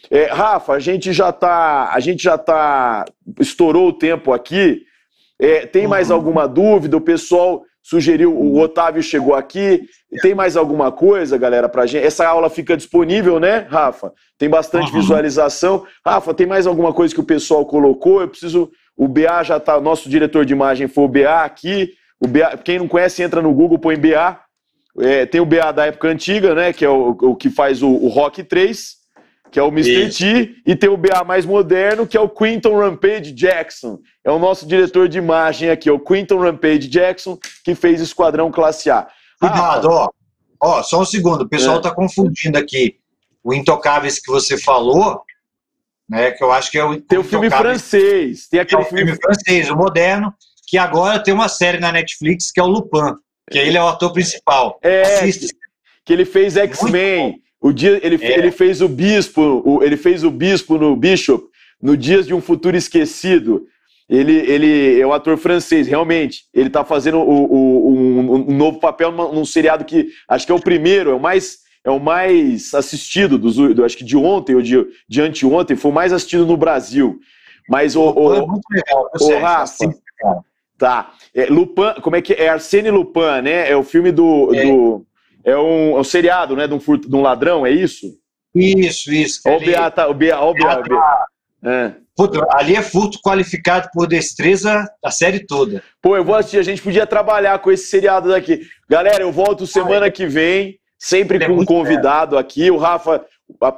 É, Rafa, a gente já tá, a gente já tá estourou o tempo aqui. É, tem mais uhum. alguma dúvida? O pessoal sugeriu, o uhum. Otávio chegou aqui. Tem mais alguma coisa, galera, pra gente? Essa aula fica disponível, né, Rafa? Tem bastante uhum. visualização. Rafa, tem mais alguma coisa que o pessoal colocou? Eu preciso. O BA já tá. Nosso diretor de imagem foi o BA aqui. O BA, quem não conhece, entra no Google, põe BA. É, tem o BA da época antiga, né? Que é o, o que faz o, o Rock 3 que é o Mr. T, e tem o BA mais moderno, que é o Quinton Rampage Jackson. É o nosso diretor de imagem aqui, o Quinton Rampage Jackson, que fez Esquadrão Classe A. Cuidado, ah, ó. Ó, só um segundo, o pessoal é. tá confundindo aqui. O Intocáveis que você falou, né, que eu acho que é o Tem o filme francês, tem aquele é o filme, francês, o moderno, que agora tem uma série na Netflix que é o Lupin, que ele é o ator principal. É, Assista. que ele fez X-Men. O dia ele, é. ele fez o bispo, o, ele fez o bispo no Bishop, no Dias de um Futuro Esquecido. Ele, ele é um ator francês, realmente. Ele está fazendo o, o, um, um, novo papel num, num seriado que acho que é o primeiro, é o mais é o mais assistido dos, do, acho que de ontem ou de, de anteontem, foi o mais assistido no Brasil. Mas o, o, é o, o Rafa, é tá. É, Lupin, como é que é? Arsene Lupin, né? É o filme do, é. do é um, é um seriado, né? De um, furto, de um ladrão, é isso? Isso, isso. Ó, o Beata. Tá, o Beata, o é, é. Puta, ali é furto qualificado por destreza a série toda. Pô, eu vou assistir. A gente podia trabalhar com esse seriado daqui. Galera, eu volto semana que vem, sempre é com um convidado aqui. O Rafa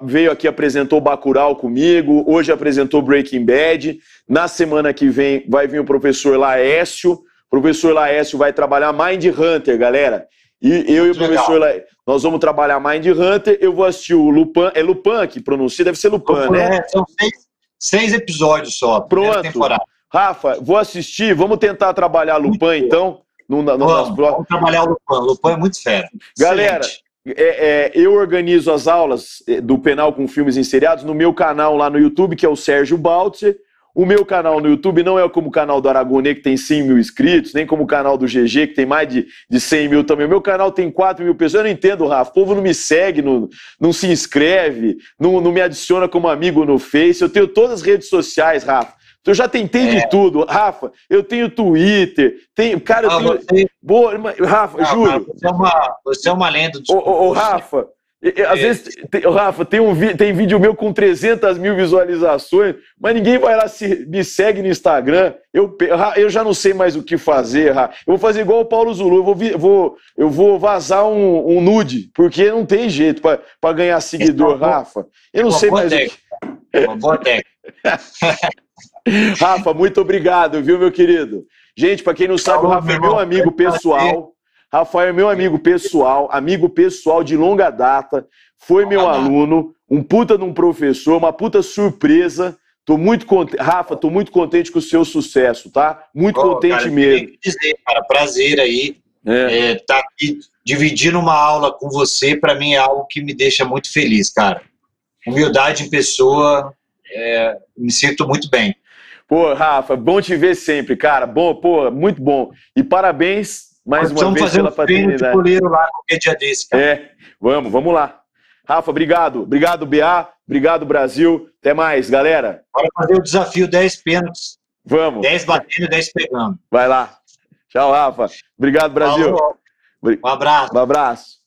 veio aqui, apresentou Bacurau comigo, hoje apresentou Breaking Bad. Na semana que vem vai vir o professor Laécio. O professor Laécio vai trabalhar Mind Hunter, galera. E eu e o professor lá, nós vamos trabalhar Mind Hunter, eu vou assistir o Lupan É Lupan que pronuncia, deve ser Lupan Lupin né? É, são seis, seis, episódios só. Pronto. Rafa, vou assistir, vamos tentar trabalhar Lupan então. No, no vamos, vamos, trabalhar o Lupan Lupan é muito fera. Galera, é, é, eu organizo as aulas é, do Penal com Filmes inseriados no meu canal lá no YouTube, que é o Sérgio Baltzer. O meu canal no YouTube não é como o canal do Aragonê, que tem 100 mil inscritos, nem como o canal do GG, que tem mais de, de 100 mil também. O meu canal tem 4 mil pessoas. Eu não entendo, Rafa. O povo não me segue, não, não se inscreve, não, não me adiciona como amigo no Face. Eu tenho todas as redes sociais, Rafa. Eu já tentei é. de tudo. Rafa, eu tenho Twitter, tem Cara, eu ah, tenho. Você... Boa, Rafa, ah, juro. Você é, uma, você é uma lenda. Ô, ô, ô, Rafa, às é. vezes, tem, Rafa, tem, um, tem vídeo meu com 300 mil visualizações, mas ninguém vai lá se, me segue no Instagram. Eu, eu já não sei mais o que fazer, Rafa. Eu vou fazer igual o Paulo Zulu, eu vou, vou, eu vou vazar um, um nude, porque não tem jeito para ganhar seguidor, Rafa. Eu não sei mais o que. Rafa, muito obrigado, viu, meu querido? Gente, para quem não sabe, o Rafa é meu amigo pessoal. Rafael é meu amigo pessoal, amigo pessoal de longa data, foi meu aluno, um puta de um professor, uma puta surpresa. Tô muito contente, Rafa, tô muito contente com o seu sucesso, tá? Muito oh, contente cara, mesmo. que dizer, cara, prazer aí. É. É, tá aqui dividindo uma aula com você, para mim é algo que me deixa muito feliz, cara. Humildade em pessoa, é, me sinto muito bem. Pô, Rafa, bom te ver sempre, cara. Bom, pô, muito bom. E parabéns mais uma vez fazer pela um paternidade. goleiro lá qualquer dia desse, cara. É, vamos, vamos lá. Rafa, obrigado. Obrigado, BA. Obrigado, Brasil. Até mais, galera. Bora fazer o desafio 10 pênaltis. Vamos. 10 batendo, 10 pegando. Vai lá. Tchau, Rafa. Obrigado, Brasil. Falou. Um abraço. Um abraço.